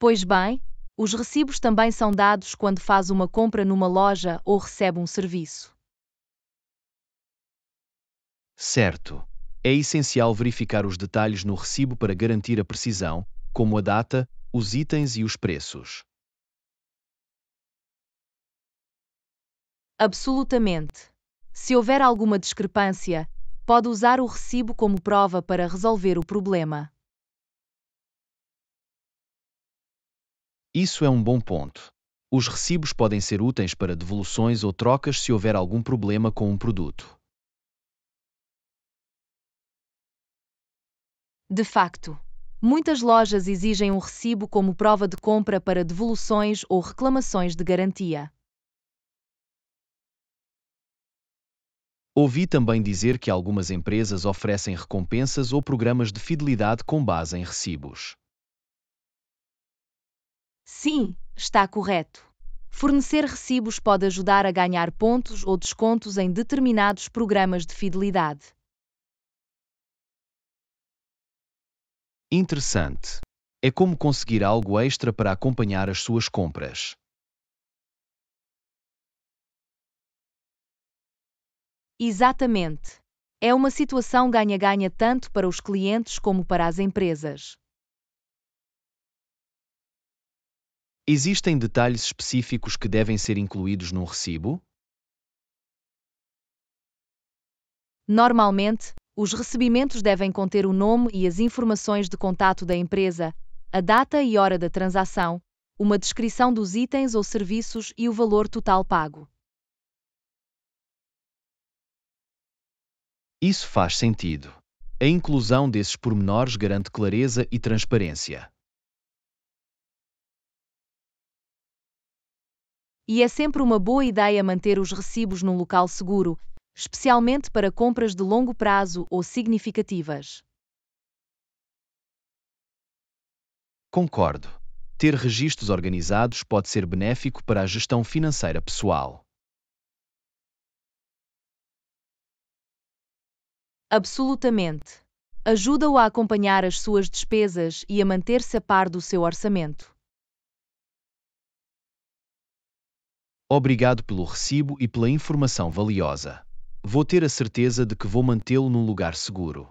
Pois bem, os recibos também são dados quando faz uma compra numa loja ou recebe um serviço. Certo. É essencial verificar os detalhes no recibo para garantir a precisão, como a data, os itens e os preços. Absolutamente. Se houver alguma discrepância, pode usar o recibo como prova para resolver o problema. Isso é um bom ponto. Os recibos podem ser úteis para devoluções ou trocas se houver algum problema com um produto. De facto, muitas lojas exigem um recibo como prova de compra para devoluções ou reclamações de garantia. Ouvi também dizer que algumas empresas oferecem recompensas ou programas de fidelidade com base em recibos. Sim, está correto. Fornecer recibos pode ajudar a ganhar pontos ou descontos em determinados programas de fidelidade. Interessante. É como conseguir algo extra para acompanhar as suas compras. Exatamente. É uma situação ganha-ganha tanto para os clientes como para as empresas. Existem detalhes específicos que devem ser incluídos num recibo? Normalmente, os recebimentos devem conter o nome e as informações de contato da empresa, a data e hora da transação, uma descrição dos itens ou serviços e o valor total pago. Isso faz sentido. A inclusão desses pormenores garante clareza e transparência. E é sempre uma boa ideia manter os recibos num local seguro, especialmente para compras de longo prazo ou significativas. Concordo. Ter registros organizados pode ser benéfico para a gestão financeira pessoal. Absolutamente. Ajuda-o a acompanhar as suas despesas e a manter-se a par do seu orçamento. Obrigado pelo recibo e pela informação valiosa vou ter a certeza de que vou mantê-lo num lugar seguro.